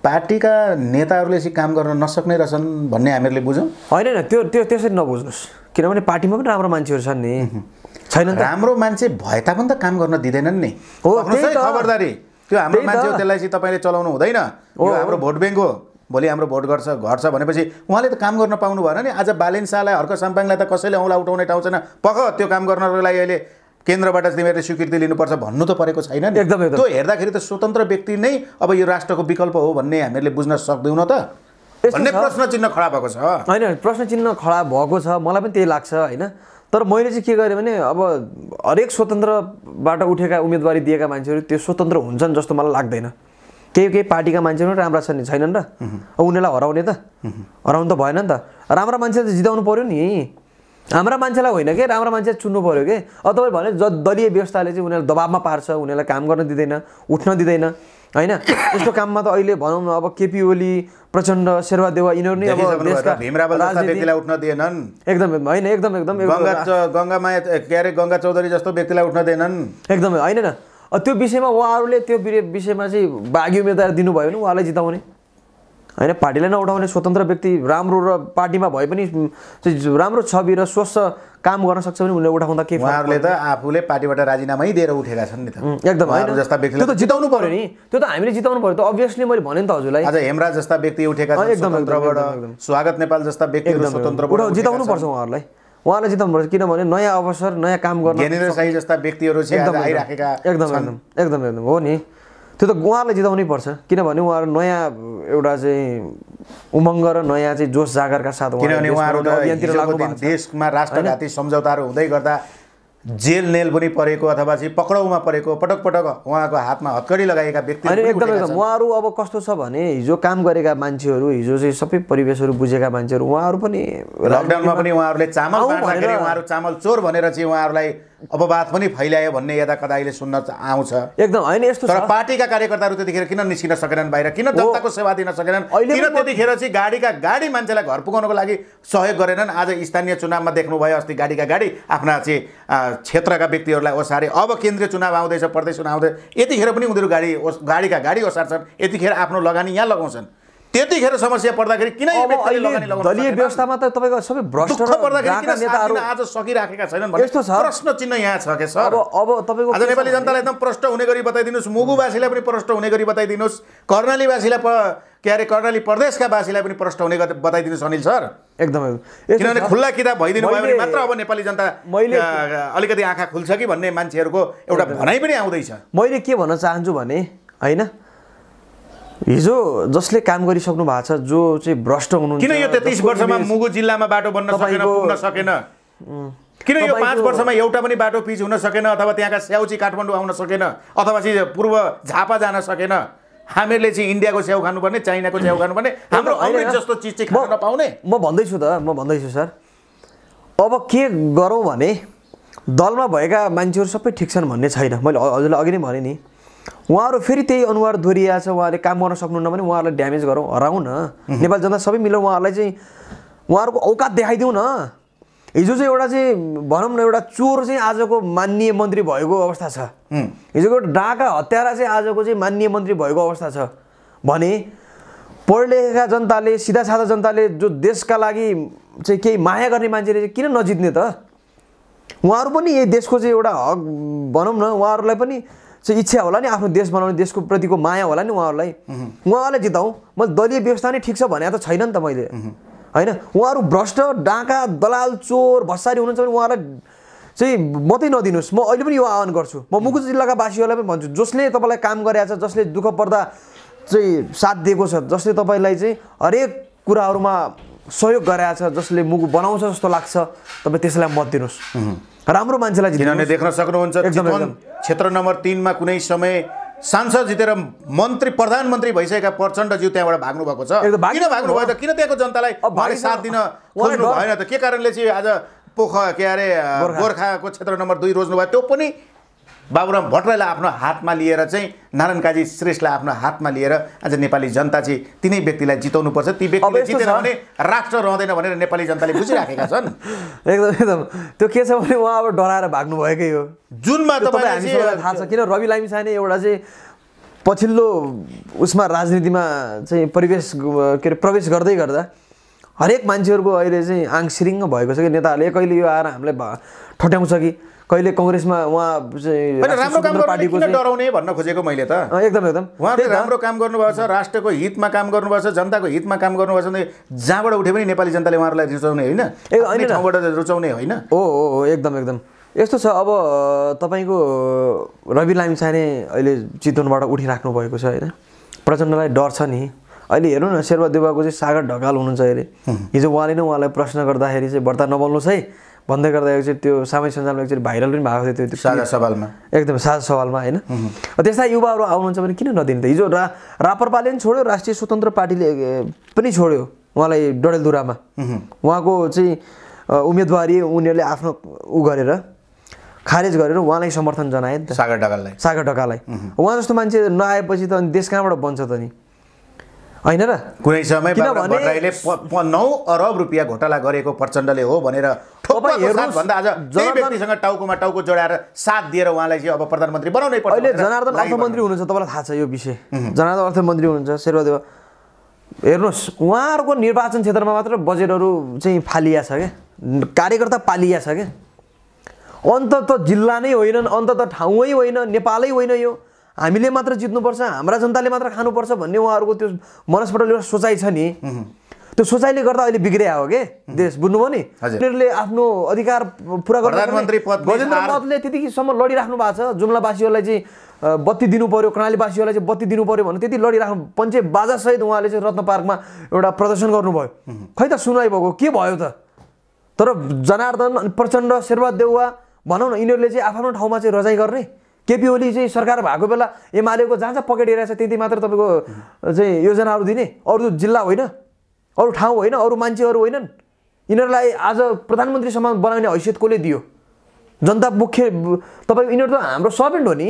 पार्टीका नेताहरूले चाहिँ काम गर्न नसक्ने रहेछन् भन्ने हामीहरूले बुझौँ होइन होइन त्यो त्यो त्यसरी नबुझ्नुहोस् किनभने पार्टीमा पनि राम्रो मान्छेहरू छन् नि छैन राम्रो मान्छे भए तापनि त काम गर्न दिँदैनन् नि हो खबरदारी त्यो हाम्रो मान्छे हो त्यसलाई चाहिँ तपाईँले चलाउनु हुँदैन यो हाम्रो भोट ब्याङ्क हो भोलि हाम्रो भोट गर्छ घट्छ भनेपछि उहाँले त काम गर्न पाउनु भएन नि आज बालेन्सालाई हर्क साम्पाङलाई त कसैले औँला उठाउने ठाउँ छैन पख त्यो काम गर्नको लागि अहिले केन्द्रबाट तिमीहरूले स्वीकृति लिनुपर्छ भन्नु त परेको छैन नि एकदमै त्यो हेर्दाखेरि त स्वतन्त्र व्यक्ति नै अब यो राष्ट्रको विकल्प हो भन्ने हामीहरूले बुझ्न सक्दैनौँ त भन्ने प्रश्न चिन्ह खडा भएको छ होइन प्रश्न चिन्ह खडा भएको छ मलाई पनि त्यही लाग्छ होइन तर मैले चाहिँ के गरेँ भने अब हरेक स्वतन्त्रबाट उठेका उम्मेदवारी दिएका मान्छेहरू त्यो स्वतन्त्र हुन्छन् जस्तो मलाई लाग्दैन केही केही पार्टीका मान्छेहरू राम्रा छन् नि छैनन् र उनीहरूलाई हराउने त हराउनु त भएन नि त राम्रा मान्छे त जिताउनु पऱ्यो नि हाम्रा मान्छेलाई होइन कि राम्रा मान्छे चुन्नु पऱ्यो कि अब तपाईँ भने ज दलीय व्यवस्थाले चाहिँ उनीहरूलाई दबाबमा पार्छ उनीहरूलाई काम गर्न दिँदैन उठ्न दिँदैन होइन यस्तो काममा त अहिले भनौँ न अब केपी ओली प्रचण्ड देवा यिनीहरू नै उठ्न एकदम होइन एकदम एकदम माया के अरे गङ्गा चौधरी जस्तो व्यक्तिलाई उठ्न दिएनन् एकदमै होइन त्यो विषयमा उहाँहरूले त्यो विषयमा चाहिँ भाग्य उम्मेदवार दिनुभयो भने उहाँलाई जिताउने होइन पार्टीलाई नउठाउने स्वतन्त्र व्यक्ति राम्रो र पार्टीमा भए पनि राम्रो छवि र स्वस्थ काम गर्न सक्छ भने उसले उठाउँदा के उहाँहरूले त आफूले पार्टीबाट राजीनामै दिएर उठेका छन् नि त एकदम जस्ता व्यक्ति त्यो त जिताउनु पऱ्यो नि त्यो त हामीले जिताउनु पऱ्यो त अभियसली मैले भने नि त हजुरलाई आज हेमराज जस्ता व्यक्ति उठेका छन् स्वतन्त्रबाट स्वागत नेपाल जस्ता व्यक्ति स्वतन्त्रबाट जिताउनु पर्छ उहाँहरूलाई उहाँलाई जिताउनु पर्छ किनभने नयाँ अवसर नयाँ काम गर्न जस्ता व्यक्तिहरू एकदम एकदम एकदम एकदम हो नि त्यो त उहाँहरूले जिताउनै पर्छ किनभने उहाँहरू नयाँ एउटा चाहिँ उमङ्ग र नयाँ चाहिँ जोस जागरका साथ किनभने देशमा राष्ट्रघाती सम्झौताहरू हुँदै गर्दा जेल नेल पनि परेको अथवा चाहिँ पक्राउमा परेको पटक पटक उहाँको हातमा हत्कडी लगाएका व्यक्ति एकदम उहाँहरू अब कस्तो छ भने हिजो काम गरेका मान्छेहरू हिजो चाहिँ सबै परिवेशहरू बुझेका मान्छेहरू उहाँहरू पनि लकडाउनमा पनि उहाँहरूले चामल उहाँहरू चामल चोर भनेर चाहिँ उहाँहरूलाई अपवाद पनि फैल्यायो भन्ने यदा कदाइले सुन्न आउँछ एकदम होइन यस्तो तर पार्टीका कार्यकर्ताहरू त्यतिखेर किन निस्किन सकेनन् बाहिर किन जनताको सेवा दिन सकेनन् किन त्यतिखेर चाहिँ गाडीका गाडी मान्छेलाई घर पुगाउनको लागि सहयोग गरेनन् आज स्थानीय चुनावमा देख्नुभयो अस्ति गाडीका गाडी आफ्ना चाहिँ क्षेत्रका व्यक्तिहरूलाई ओसारे अब केन्द्रीय चुनाव आउँदैछ प्रदेश चुनाव आउँदैछ यतिखेर पनि उनीहरू गाडी गाडीका गाडी ओसार्छन् यतिखेर आफ्नो लगानी यहाँ लगाउँछन् त्यतिखेर समस्या पर्दाखेरि किन दलीय व्यवस्थामा त तपाईँको सबै भ्रष्ट आज सकिराखेका छैनन् यस्तो छ प्रश्न चिन्ह यहाँ छ के सर अब तपाईँको आज नेपाली जनतालाई एकदम प्रष्ट हुने गरी बताइदिनुहोस् मुगुवासीलाई पनि प्रष्ट हुने गरी बताइदिनुहोस् कर्णालीवासीलाई के अरे कर्णाली प्रदेशका वासीलाई पनि प्रष्ट हुने गरी बताइदिनुहोस् अनिल सर एकदमै किनभने खुल्ला किताब भइदिनु भयो भने मात्र अब नेपाली जनता मैले अलिकति आँखा खुल्छ कि भन्ने मान्छेहरूको एउटा भनाइ पनि आउँदैछ मैले के भन्न चाहन्छु भने होइन हिजो जसले काम गरिसक्नु भएको छ जो चाहिँ भ्रष्ट हुनुहुन्छ किन यो तेत्तिस वर्षमा मुगु जिल्लामा बाटो बन्न सकेन पुग्न सकेन किन यो पाँच वर्षमा एउटा पनि बाटो पिच हुन सकेन अथवा त्यहाँका स्याउची काठमाडौँ आउन सकेन अथवा चाहिँ पूर्व झापा जान सकेन हामीहरूले चाहिँ इन्डियाको स्याउ खानुपर्ने चाइनाको स्याउ खानुपर्ने हाम्रो जस्तो चिज चाहिँ खान नपाउने म भन्दैछु त म भन्दैछु सर अब के गरौँ भने दलमा भएका मान्छेहरू सबै ठिक छन् भन्ने छैन मैले हजुरलाई अघि नै भनेँ नि उहाँहरू फेरि त्यही अनुहार दोहोरिया छ उहाँले काम गर्न सक्नुहुन्न भने उहाँहरूलाई ड्यामेज गरौँ हराउँ न नेपाल जनता सबै मिलेर उहाँहरूलाई चाहिँ उहाँहरूको औकात देखाइदिउँ न हिजो चाहिँ एउटा चाहिँ भनौँ न एउटा चोर चाहिँ आजको माननीय मन्त्री भएको अवस्था छ हिजोको एउटा डाका हत्यारा चाहिँ आजको चाहिँ माननीय मन्त्री भएको अवस्था छ भने पढलेखेका जनताले सिधा साधा जनताले जो देशका लागि चाहिँ केही माया गर्ने मान्छेले चाहिँ किन नजित्ने त उहाँहरू पनि यही देशको चाहिँ एउटा हक भनौँ न उहाँहरूलाई पनि चाहिँ इच्छा होला नि आफ्नो देश बनाउने देशको प्रतिको माया होला नि उहाँहरूलाई उहाँहरूलाई जिताउँ म दलीय व्यवस्था नै ठिक छ भने त छैन नि त मैले होइन उहाँहरू भ्रष्ट डाँका दलाल चोर भसारी हुनुहुन्छ भने उहाँलाई चाहिँ मात्रै नदिनुहोस् म अहिले पनि यो आह्वान गर्छु म मुगु जिल्लाका वासीहरूलाई पनि भन्छु जसले तपाईँलाई काम गरेको छ जसले दुःख पर्दा चाहिँ साथ दिएको छ जसले तपाईँलाई चाहिँ हरेक कुराहरूमा सहयोग गराएको छ जसले मुगु बनाउँछ जस्तो लाग्छ तपाईँ त्यसलाई मत दिनुहोस् राम्रो मान्छेलाई किनभने देख्न सक्नुहुन्छ क्षेत्र नम्बर तिनमा कुनै समय सांसद जितेर मन्त्री प्रधानमन्त्री भइसकेका प्रचण्डज्यू त्यहाँबाट भाग्नु भएको छ किन भाग्नु भयो त किन त्यहाँको जनतालाई साथ दिन भएन त के कारणले चाहिँ आज पोख के अरे गोर्खाको क्षेत्र नम्बर दुई रोज्नु भयो त्यो पनि बाबुराम भट्टराईलाई आफ्नो हातमा लिएर चाहिँ नारायण काजी श्रेष्ठलाई आफ्नो हातमा लिएर आज नेपाली जनता चाहिँ तिनै व्यक्तिलाई जिताउनु पर्छ ती व्यक्तिले जितेन भने राष्ट्र रहँदैन भनेर नेपाली जनताले बुझिराखेका छन् एकदम एकदम त्यो के छ भने उहाँ अब डराएर भाग्नु भएकै हो जुनमा तपाईँलाई थाहा छ किन रवि लामिछाने एउटा चाहिँ पछिल्लो उसमा राजनीतिमा चाहिँ परिवेश के अरे प्रवेश गर्दै गर्दा हरेक मान्छेहरूको अहिले चाहिँ आङ सिरिङ्ग भएको छ कि नेताहरूले कहिले यो आएर हामीलाई ठट्याउँछ कि कहिले कङ्ग्रेसमा उहाँ राम्रो काम पार्टीको डराउने भन्न खोजेको मैले त एकदम एकदम उहाँले राम्रो काम गर्नुभएको छ राष्ट्रको हितमा काम गर्नुभएको छ जनताको हितमा काम गर्नुभएको छ भने जहाँबाट उठे पनि नेपाली जनताले उहाँहरूलाई रुचाउने होइन ठाउँबाट रुचाउने होइन हो हो एकदम एकदम यस्तो छ अब तपाईँको रवि लामिछाने अहिले चितवनबाट उठिराख्नु भएको छ होइन प्रचण्डलाई डर छ नि अहिले हेर्नु न शेर्वा देवाको चाहिँ सागर ढकाल हुनुहुन्छ अहिले हिजो उहाँले नै उहाँलाई प्रश्न गर्दाखेरि चाहिँ वर्ता नबोल्नुहोस् है भन्दै गर्दा एकचोटि त्यो सामाजिक सञ्जालमा एकचोटि भाइरल पनि भएको थियो त्यो साझा सवालमा एकदम साझा सवालमा होइन त्यस्ता युवाहरू आउनुहुन्छ भने किन नदिने त हिजो रा रापरपाले पनि छोड्यो राष्ट्रिय स्वतन्त्र पार्टीले पनि छोड्यो उहाँलाई डडेलधुरामा उहाँको चाहिँ उम्मेदवारी उनीहरूले आफ्नो ऊ गरेर खारेज गरेर उहाँलाई समर्थन जनाए नि त सागर ढकाललाई सागर ढकाललाई उहाँ जस्तो मान्छे नआएपछि त अनि देश कहाँबाट बन्छ त नि होइन र कुनै समय भट्टराईले नौ अरब रुपियाँ घोटाला गरेको प्रचण्डले हो भनेर भन्दा व्यक्तिसँग टाउकोमा टाउको जोडाएर साथ दिएर उहाँलाई चाहिँ अब प्रधानमन्त्री बनाउनै पर्छ अहिले जनार्दन अर्थमन्त्री हुनुहुन्छ तपाईँलाई थाहा छ यो विषय जनार्दन अर्थमन्त्री हुनुहुन्छ शेरबहादेव हेर्नुहोस् उहाँहरूको निर्वाचन क्षेत्रमा मात्र बजेटहरू चाहिँ फालिया छ क्या कार्यकर्ता पालिया छ क्या अन्त त जिल्ला नै होइनन् अन्त त ठाउँै होइन नेपालै होइन यो हामीले मात्र जित्नुपर्छ हाम्रा जनताले मात्र खानुपर्छ भन्ने उहाँहरूको त्यो मनस्पटल एउटा सोचाइ छ नि त्यो सोचाइले गर्दा अहिले बिग्रिया हो कि देश बुझ्नुभयो नि उनीहरूले आफ्नो अधिकार पुरा प्रधानमन्त्री पद पदले त्यतिसम्म लडिराख्नु भएको छ जुम्लावासीहरूलाई चाहिँ बत्ती दिनु पऱ्यो कर्णालीवासीहरूलाई चाहिँ बत्ती दिनु पऱ्यो भने त्यति लडिराख्नु पञ्चे बाजासहित उहाँले चाहिँ रत्न पार्कमा एउटा प्रदर्शन गर्नुभयो खै त सुनाइ भएको के भयो त तर जनार्दन प्रचण्ड शेरबहादेउवा देउवा भनौँ न यिनीहरूले चाहिँ आफ्नो ठाउँमा चाहिँ रजाइ गर्ने केपी ओली चाहिँ सरकार भएको बेला एमालेको जहाँ जहाँ पकेटिरहेछ त्यति मात्र तपाईँको चाहिँ योजनाहरू दिने अरू जिल्ला होइन अरू ठाउँ होइन अरू मान्छेहरू होइनन् यिनीहरूलाई आज प्रधानमन्त्रीसम्म बनाउने हैसियत कसले दियो जनता मुख्य तपाईँको यिनीहरू त हाम्रो सर्भेन्ट हो नि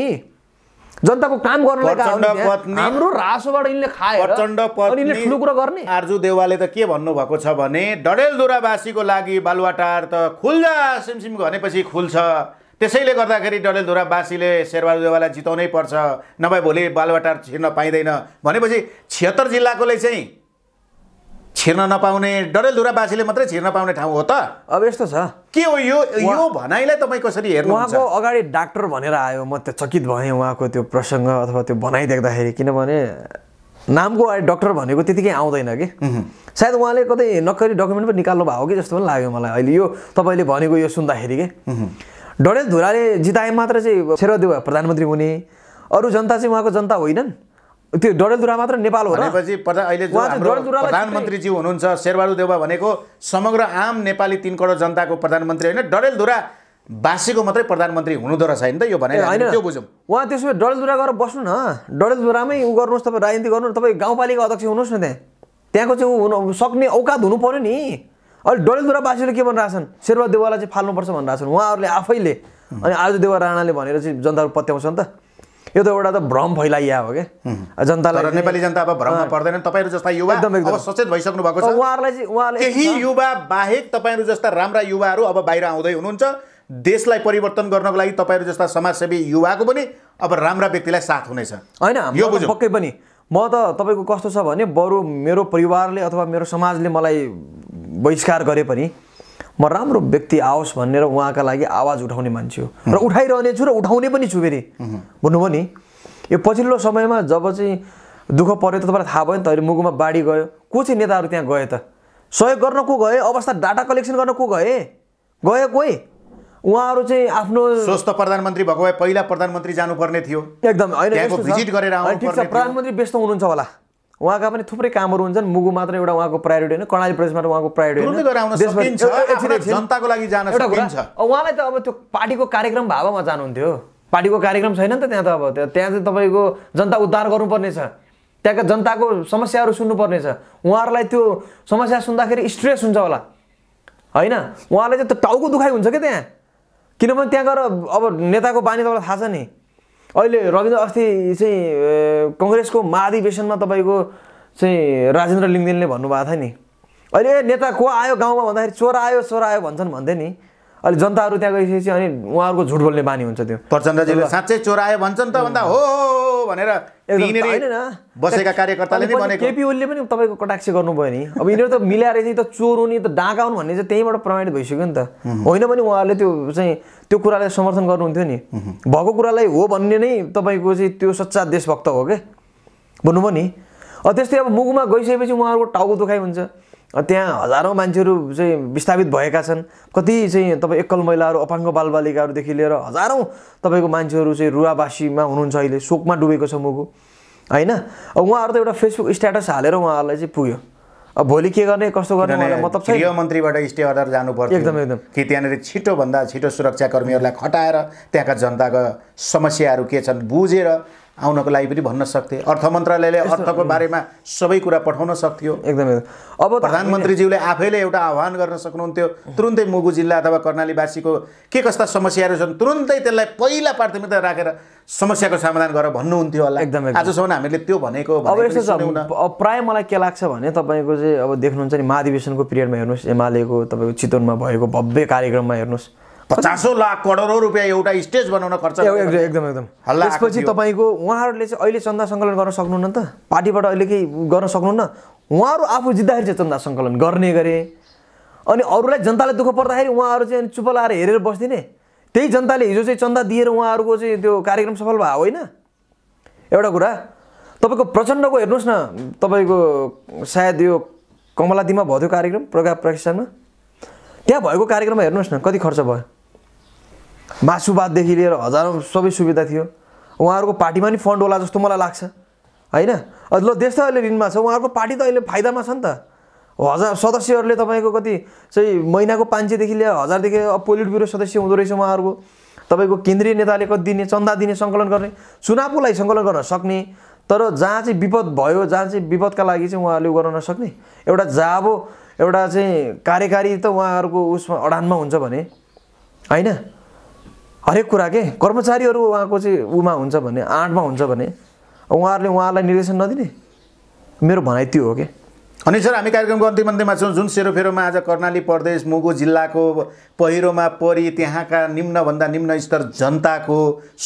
जनताको काम गर्नलाई हाम्रो रासोबाट यिनले ठुलो कुरा गर्ने आर्जु देवालले त के भन्नुभएको छ भने डडेलधुरावासीको लागि बालुवाटार त खुल्दा सिमसिम भनेपछि खुल्छ त्यसैले गर्दाखेरि डडेलधुरावासीले शेरबहादुरदेवालाई जिताउनै पर्छ नभए भोलि बालवाटार छिर्न पाइँदैन भनेपछि छिहत्तर जिल्लाकोले चाहिँ छिर्न नपाउने डडेलधुरावासीले मात्रै छिर्न पाउने ठाउँ हो त अब यस्तो छ के हो यो यो भनाइलाई तपाईँ कसरी हेर्नु उहाँको अगाडि डाक्टर भनेर आयो म त्यो चकित भएँ उहाँको त्यो प्रसङ्ग अथवा त्यो भनाइ देख्दाखेरि किनभने नामको अगाडि डक्टर भनेको त्यतिकै आउँदैन कि सायद उहाँले कतै नक्करी डकुमेन्ट पनि निकाल्नु भएको कि जस्तो पनि लाग्यो मलाई अहिले यो तपाईँले भनेको यो सुन्दाखेरि कि डडेल धुराले जिताए मात्र चाहिँ शेरदेव प्रधानमन्त्री हुने अरू जनता चाहिँ उहाँको जनता होइनन् त्यो डडेलधुरा मात्र नेपाल हो भनेपछि अहिले प्रधानमन्त्रीजी हुनुहुन्छ शेरबहादुर देउवा भनेको समग्र आम नेपाली तिन करोड जनताको प्रधानमन्त्री होइन डडेलधुरा बासीको मात्रै प्रधानमन्त्री हुनुहुँदो रहेछ नि त यो भने होइन त्यो बुझौँ उहाँ त्यसो भए डडेलधुरा गरेर बस्नु न डडेलधुरामै उ गर्नुहोस् तपाईँ राजनीति गर्नु तपाईँ गाउँपालिका अध्यक्ष हुनुहोस् न त्यहाँ त्यहाँको चाहिँ ऊ सक्ने औकात हुनु पऱ्यो नि अहिले डडेलधुरावासीले के छन् शेरवा देवालाई चाहिँ फाल्नुपर्छ छन् उहाँहरूले आफैले अनि आज देवा राणाले भनेर चाहिँ जनताहरू पत्याउँछ नि त यो त एउटा त भ्रम फैलाइया हो क्या जनतालाई नेपाली जनता अब भ्रममा पर्दैन तपाईँहरू जस्ता युवा एकदम एकदम सचेत भइसक्नु भएको छ उहाँहरूलाई चाहिँ उहाँले केही युवा बाहेक तपाईँहरू जस्ता राम्रा युवाहरू अब बाहिर आउँदै हुनुहुन्छ देशलाई परिवर्तन गर्नको लागि तपाईँहरू जस्ता समाजसेवी युवाको पनि अब राम्रा व्यक्तिलाई साथ हुनेछ होइन यो पक्कै पनि म त तपाईँको कस्तो छ भने बरु मेरो परिवारले अथवा मेरो समाजले मलाई बहिष्कार गरे पनि म राम्रो व्यक्ति आओस् भनेर उहाँका लागि आवाज उठाउने मान्छे हो र उठाइरहने छु र उठाउने पनि छु फेरि भन्नुभयो नि यो पछिल्लो समयमा जब चाहिँ दुःख पऱ्यो त तपाईँलाई थाहा भयो नि त अहिले मुगुमा बाढी गयो को चाहिँ नेताहरू त्यहाँ गए त सहयोग गर्न को गए अवस्था डाटा कलेक्सन गर्न को गए गयो कोही उहाँहरू चाहिँ आफ्नो स्वस्थ प्रधानमन्त्री भएको भए पहिला प्रधानमन्त्री जानुपर्ने थियो एकदम होइन प्रधानमन्त्री व्यस्त हुनुहुन्छ होला उहाँका पनि थुप्रै कामहरू हुन्छन् मुगु मात्र एउटा उहाँको प्रायोरिटी होइन कर्णाली प्रदेशमा उहाँको प्रायोरिटी जनताको उहाँलाई त अब त्यो पार्टीको कार्यक्रम भावामा जानुहुन्थ्यो पार्टीको कार्यक्रम छैन नि त त्यहाँ त अब त्यहाँ चाहिँ तपाईँको जनता उद्धार गर्नुपर्ने छ त्यहाँका जनताको समस्याहरू सुन्नुपर्ने छ उहाँहरूलाई त्यो समस्या सुन्दाखेरि स्ट्रेस हुन्छ होला होइन उहाँलाई चाहिँ त्यो टाउको दुखाइ हुन्छ क्या त्यहाँ किनभने त्यहाँ गएर अब नेताको बानी तपाईँलाई थाहा छ नि अहिले रविन्द्र अस्ति चाहिँ कङ्ग्रेसको महाधिवेशनमा तपाईँको चाहिँ राजेन्द्र लिङ्गदेनले भन्नुभएको थियो नि अहिले ए नेता को आयो गाउँमा भन्दाखेरि चोर आयो चोर आयो भन्छन् भन्थे नि अहिले जनताहरू त्यहाँ गइसकेपछि अनि उहाँहरूको झुट बोल्ने बानी हुन्छ त्यो प्रचण्डजीले साँच्चै चोर आयो भन्छन् त भन्दा हो भनेर बसेका कार्यकर्ताले नै बनेको केपी ओलीले पनि तपाईँको कटाक्ष गर्नुभयो नि अब यिनीहरू त मिलाएर चाहिँ त चोर नि त डाँकाउनु भन्ने चाहिँ त्यहीँबाट प्रमाणित भइसक्यो नि त होइन पनि उहाँहरूले त्यो चाहिँ त्यो कुरालाई समर्थन गर्नुहुन्थ्यो नि भएको कुरालाई हो भन्ने नै तपाईँको चाहिँ त्यो सच्चा देशभक्त हो क्या भन्नुभयो नि त्यस्तै अब मुगुमा गइसकेपछि उहाँहरूको टाउको दुखाइ हुन्छ त्यहाँ हजारौँ मान्छेहरू चाहिँ विस्थापित भएका छन् कति चाहिँ तपाईँ एकल महिलाहरू अपाङ्ग बालबालिकाहरूदेखि लिएर हजारौँ तपाईँको मान्छेहरू चाहिँ रुवावासीमा हुनुहुन्छ अहिले शोकमा डुबेको छ मुगु होइन अब उहाँहरू त एउटा फेसबुक स्ट्याटस हालेर उहाँहरूलाई चाहिँ पुग्यो अब भोलि के गर्ने कस्तो गर्ने मतलब छ गृहमन्त्रीबाट स्टे अर्डर जानुपर्छ एकदम एकदम कि त्यहाँनिर छिटोभन्दा छिटो सुरक्षाकर्मीहरूलाई खटाएर त्यहाँका जनताका समस्याहरू के छन् बुझेर आउनको लागि पनि भन्न सक्थे अर्थ मन्त्रालयले अर्थको बारेमा सबै कुरा पठाउन सक्थ्यो एकदमै अब प्रधानमन्त्रीज्यूले आफैले एउटा आह्वान गर्न सक्नुहुन्थ्यो तुरुन्तै मुगु जिल्ला अथवा कर्णालीवासीको के कस्ता समस्याहरू छन् तुरुन्तै त्यसलाई पहिला प्राथमिकता राखेर समस्याको समाधान गरेर भन्नुहुन्थ्यो होला एकदमै आजसम्म हामीले त्यो भनेको अब यस्तो छ प्रायः मलाई के लाग्छ भने तपाईँको चाहिँ अब देख्नुहुन्छ नि महाधिवेशनको पिरियडमा हेर्नुहोस् एमालेको तपाईँको चितवनमा भएको भव्य कार्यक्रममा हेर्नुहोस् पचासौँ लाख करोडौँ रुपियाँ एउटा स्टेज बनाउन खर्च एकदम एकदम त्यसपछि तपाईँको उहाँहरूले चाहिँ अहिले चन्दा सङ्कलन गर्न सक्नुहुन्न त पार्टीबाट अहिले केही गर्न सक्नुहुन्न उहाँहरू आफू जित्दाखेरि चाहिँ चन्दा सङ्कलन गर्ने गरे अनि अरूलाई जनताले दुःख पर्दाखेरि उहाँहरू चाहिँ चुप लाएर हेरेर बस्दिने त्यही जनताले हिजो चाहिँ चन्दा दिएर उहाँहरूको चाहिँ त्यो कार्यक्रम सफल भयो होइन एउटा कुरा तपाईँको प्रचण्डको हेर्नुहोस् न तपाईँको सायद यो कमलादीमा भयो त्यो कार्यक्रम प्रगा प्रतिष्ठानमा त्यहाँ भएको कार्यक्रममा हेर्नुहोस् न कति खर्च भयो मासुवादेखि लिएर हजारौँ सबै सुविधा थियो उहाँहरूको पार्टीमा नि फन्ड होला जस्तो मलाई लाग्छ होइन ल देश त अहिले ऋणमा छ उहाँहरूको पार्टी त अहिले फाइदामा छ नि त हजार सदस्यहरूले तपाईँको कति चाहिँ महिनाको पाँच सयदेखि लिएर हजारदेखि अब पोलिट ब्युरो सदस्य हुँदो रहेछ उहाँहरूको तपाईँको केन्द्रीय नेताले कति दिने चन्दा दिने सङ्कलन गर्ने चुनावलाई सङ्कलन गर्न सक्ने तर जहाँ चाहिँ विपद भयो जहाँ चाहिँ विपदका लागि चाहिँ उहाँहरूले गर्न नसक्ने एउटा जाबो एउटा चाहिँ कार्यकारी त उहाँहरूको उसमा अडानमा हुन्छ भने होइन हरेक कुरा के कर्मचारीहरू उहाँको चाहिँ उमा हुन्छ भने आँटमा हुन्छ भने उहाँहरूले उहाँलाई निर्देशन नदिने मेरो भनाइ त्यो हो क्या अनि सर हामी कार्यक्रमको अन्तिम अन्त्यमा छौँ जुन सेरोफेरोमा आज कर्णाली प्रदेश मुगु जिल्लाको पहिरोमा परि त्यहाँका निम्नभन्दा निम्न स्तर जनताको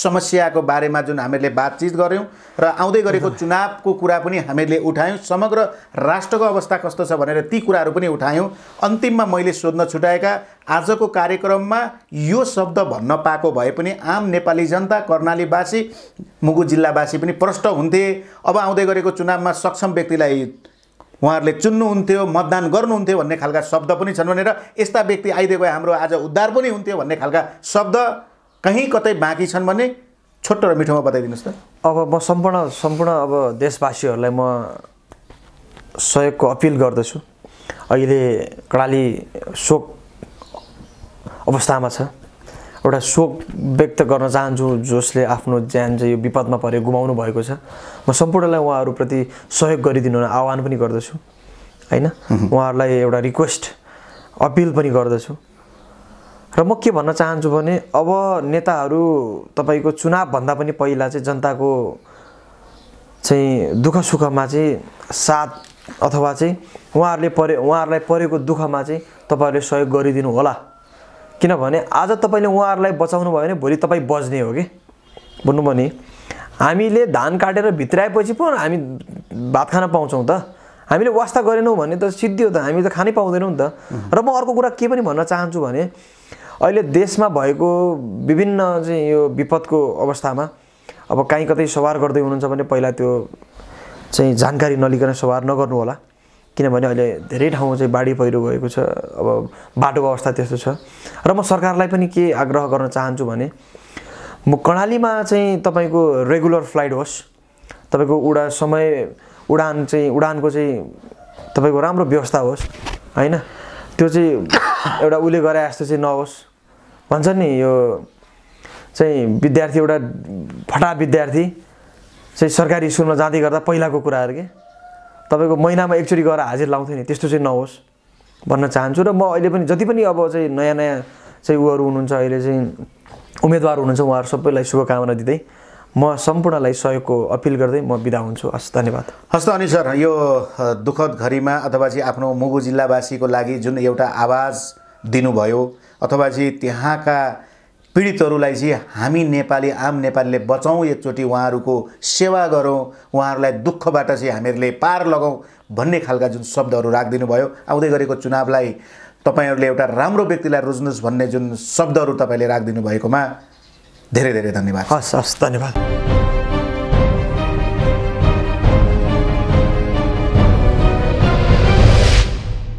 समस्याको बारेमा जुन हामीले बातचित गऱ्यौँ र आउँदै गरेको चुनावको कुरा पनि हामीले उठायौँ समग्र राष्ट्रको अवस्था कस्तो छ भनेर ती कुराहरू पनि उठायौँ अन्तिममा मैले सोध्न छुट्याएका आजको कार्यक्रममा यो शब्द भन्न पाएको भए पनि आम नेपाली जनता कर्णालीवासी मुगु जिल्लावासी पनि प्रष्ट हुन्थे अब आउँदै गरेको चुनावमा सक्षम व्यक्तिलाई उहाँहरूले चुन्नुहुन्थ्यो मतदान गर्नुहुन्थ्यो भन्ने खालका शब्द पनि छन् भनेर यस्ता व्यक्ति आइदिए हाम्रो आज उद्धार पनि हुन्थ्यो भन्ने खालका शब्द कहीँ कतै बाँकी छन् भने छोटो र मिठोमा बताइदिनुहोस् त अब म सम्पूर्ण सम्पूर्ण अब देशवासीहरूलाई म सहयोगको अपिल गर्दछु अहिले कडाली शोक अवस्थामा छ एउटा शोक व्यक्त गर्न चाहन्छु जसले आफ्नो ज्यान चाहिँ यो विपदमा परे गुमाउनु भएको छ म सम्पूर्णलाई उहाँहरूप्रति सहयोग गरिदिनु आह्वान पनि गर्दछु होइन उहाँहरूलाई एउटा रिक्वेस्ट अपिल पनि गर्दछु र म के भन्न चाहन्छु भने अब नेताहरू तपाईँको चुनावभन्दा पनि पहिला चाहिँ जनताको चाहिँ दुःख सुखमा चाहिँ साथ अथवा चाहिँ उहाँहरूले परे उहाँहरूलाई परेको दुःखमा चाहिँ तपाईँहरूले सहयोग गरिदिनु होला किनभने आज तपाईँले उहाँहरूलाई बचाउनु भयो भने भोलि तपाईँ बज्ने हो कि भन्नु भने हामीले धान काटेर भित्राएपछि पो हामी भात खान पाउँछौँ त हामीले वास्ता गरेनौँ भने त सिद्धि हो त हामी त खानै पाउँदैनौँ नि त र म अर्को कुरा के पनि भन्न चाहन्छु भने अहिले देशमा भएको विभिन्न चाहिँ यो विपदको अवस्थामा अब काहीँ कतै सवार गर्दै हुनुहुन्छ भने पहिला त्यो चाहिँ जानकारी नलिकन सवार नगर्नु होला किनभने अहिले धेरै ठाउँमा चाहिँ बाढी पहिरो गएको छ अब बाटोको अवस्था त्यस्तो छ र म सरकारलाई पनि के आग्रह गर्न चाहन्छु भने म कर्णालीमा चाहिँ तपाईँको रेगुलर फ्लाइट होस् तपाईँको उडा समय उडान चाहिँ उडानको चाहिँ तपाईँको राम्रो व्यवस्था होस् होइन त्यो चाहिँ एउटा उसले गरे जस्तो चाहिँ नहोस् भन्छ नि यो चाहिँ विद्यार्थी एउटा फटा विद्यार्थी चाहिँ सरकारी स्कुलमा जाँदै गर्दा पहिलाको कुराहरू के तपाईँको महिनामा एकचोटि गएर हाजिर लाउँथेँ नि त्यस्तो चाहिँ नहोस् भन्न चाहन्छु र म अहिले पनि जति पनि अब चाहिँ नयाँ नयाँ चाहिँ उयोहरू हुनुहुन्छ अहिले चाहिँ उम्मेदवार हुनुहुन्छ उहाँहरू सबैलाई शुभकामना दिँदै म सम्पूर्णलाई सहयोगको अपिल गर्दै म बिदा हुन्छु हस् धन्यवाद हस्त अनि सर यो दुःखद घडीमा अथवा चाहिँ आफ्नो मुगु जिल्लावासीको लागि जुन एउटा आवाज दिनुभयो अथवा चाहिँ त्यहाँका पीडितहरूलाई चाहिँ हामी नेपाली आम नेपालीले बचाउँ एकचोटि उहाँहरूको सेवा गरौँ उहाँहरूलाई दुःखबाट चाहिँ हामीहरूले पार लगाउँ भन्ने खालका जुन शब्दहरू राखिदिनु भयो आउँदै गरेको चुनावलाई तपाईँहरूले एउटा राम्रो व्यक्तिलाई रोज्नुहोस् भन्ने जुन शब्दहरू तपाईँले राखिदिनु भएकोमा धेरै धेरै धन्यवाद हस् हस् धन्यवाद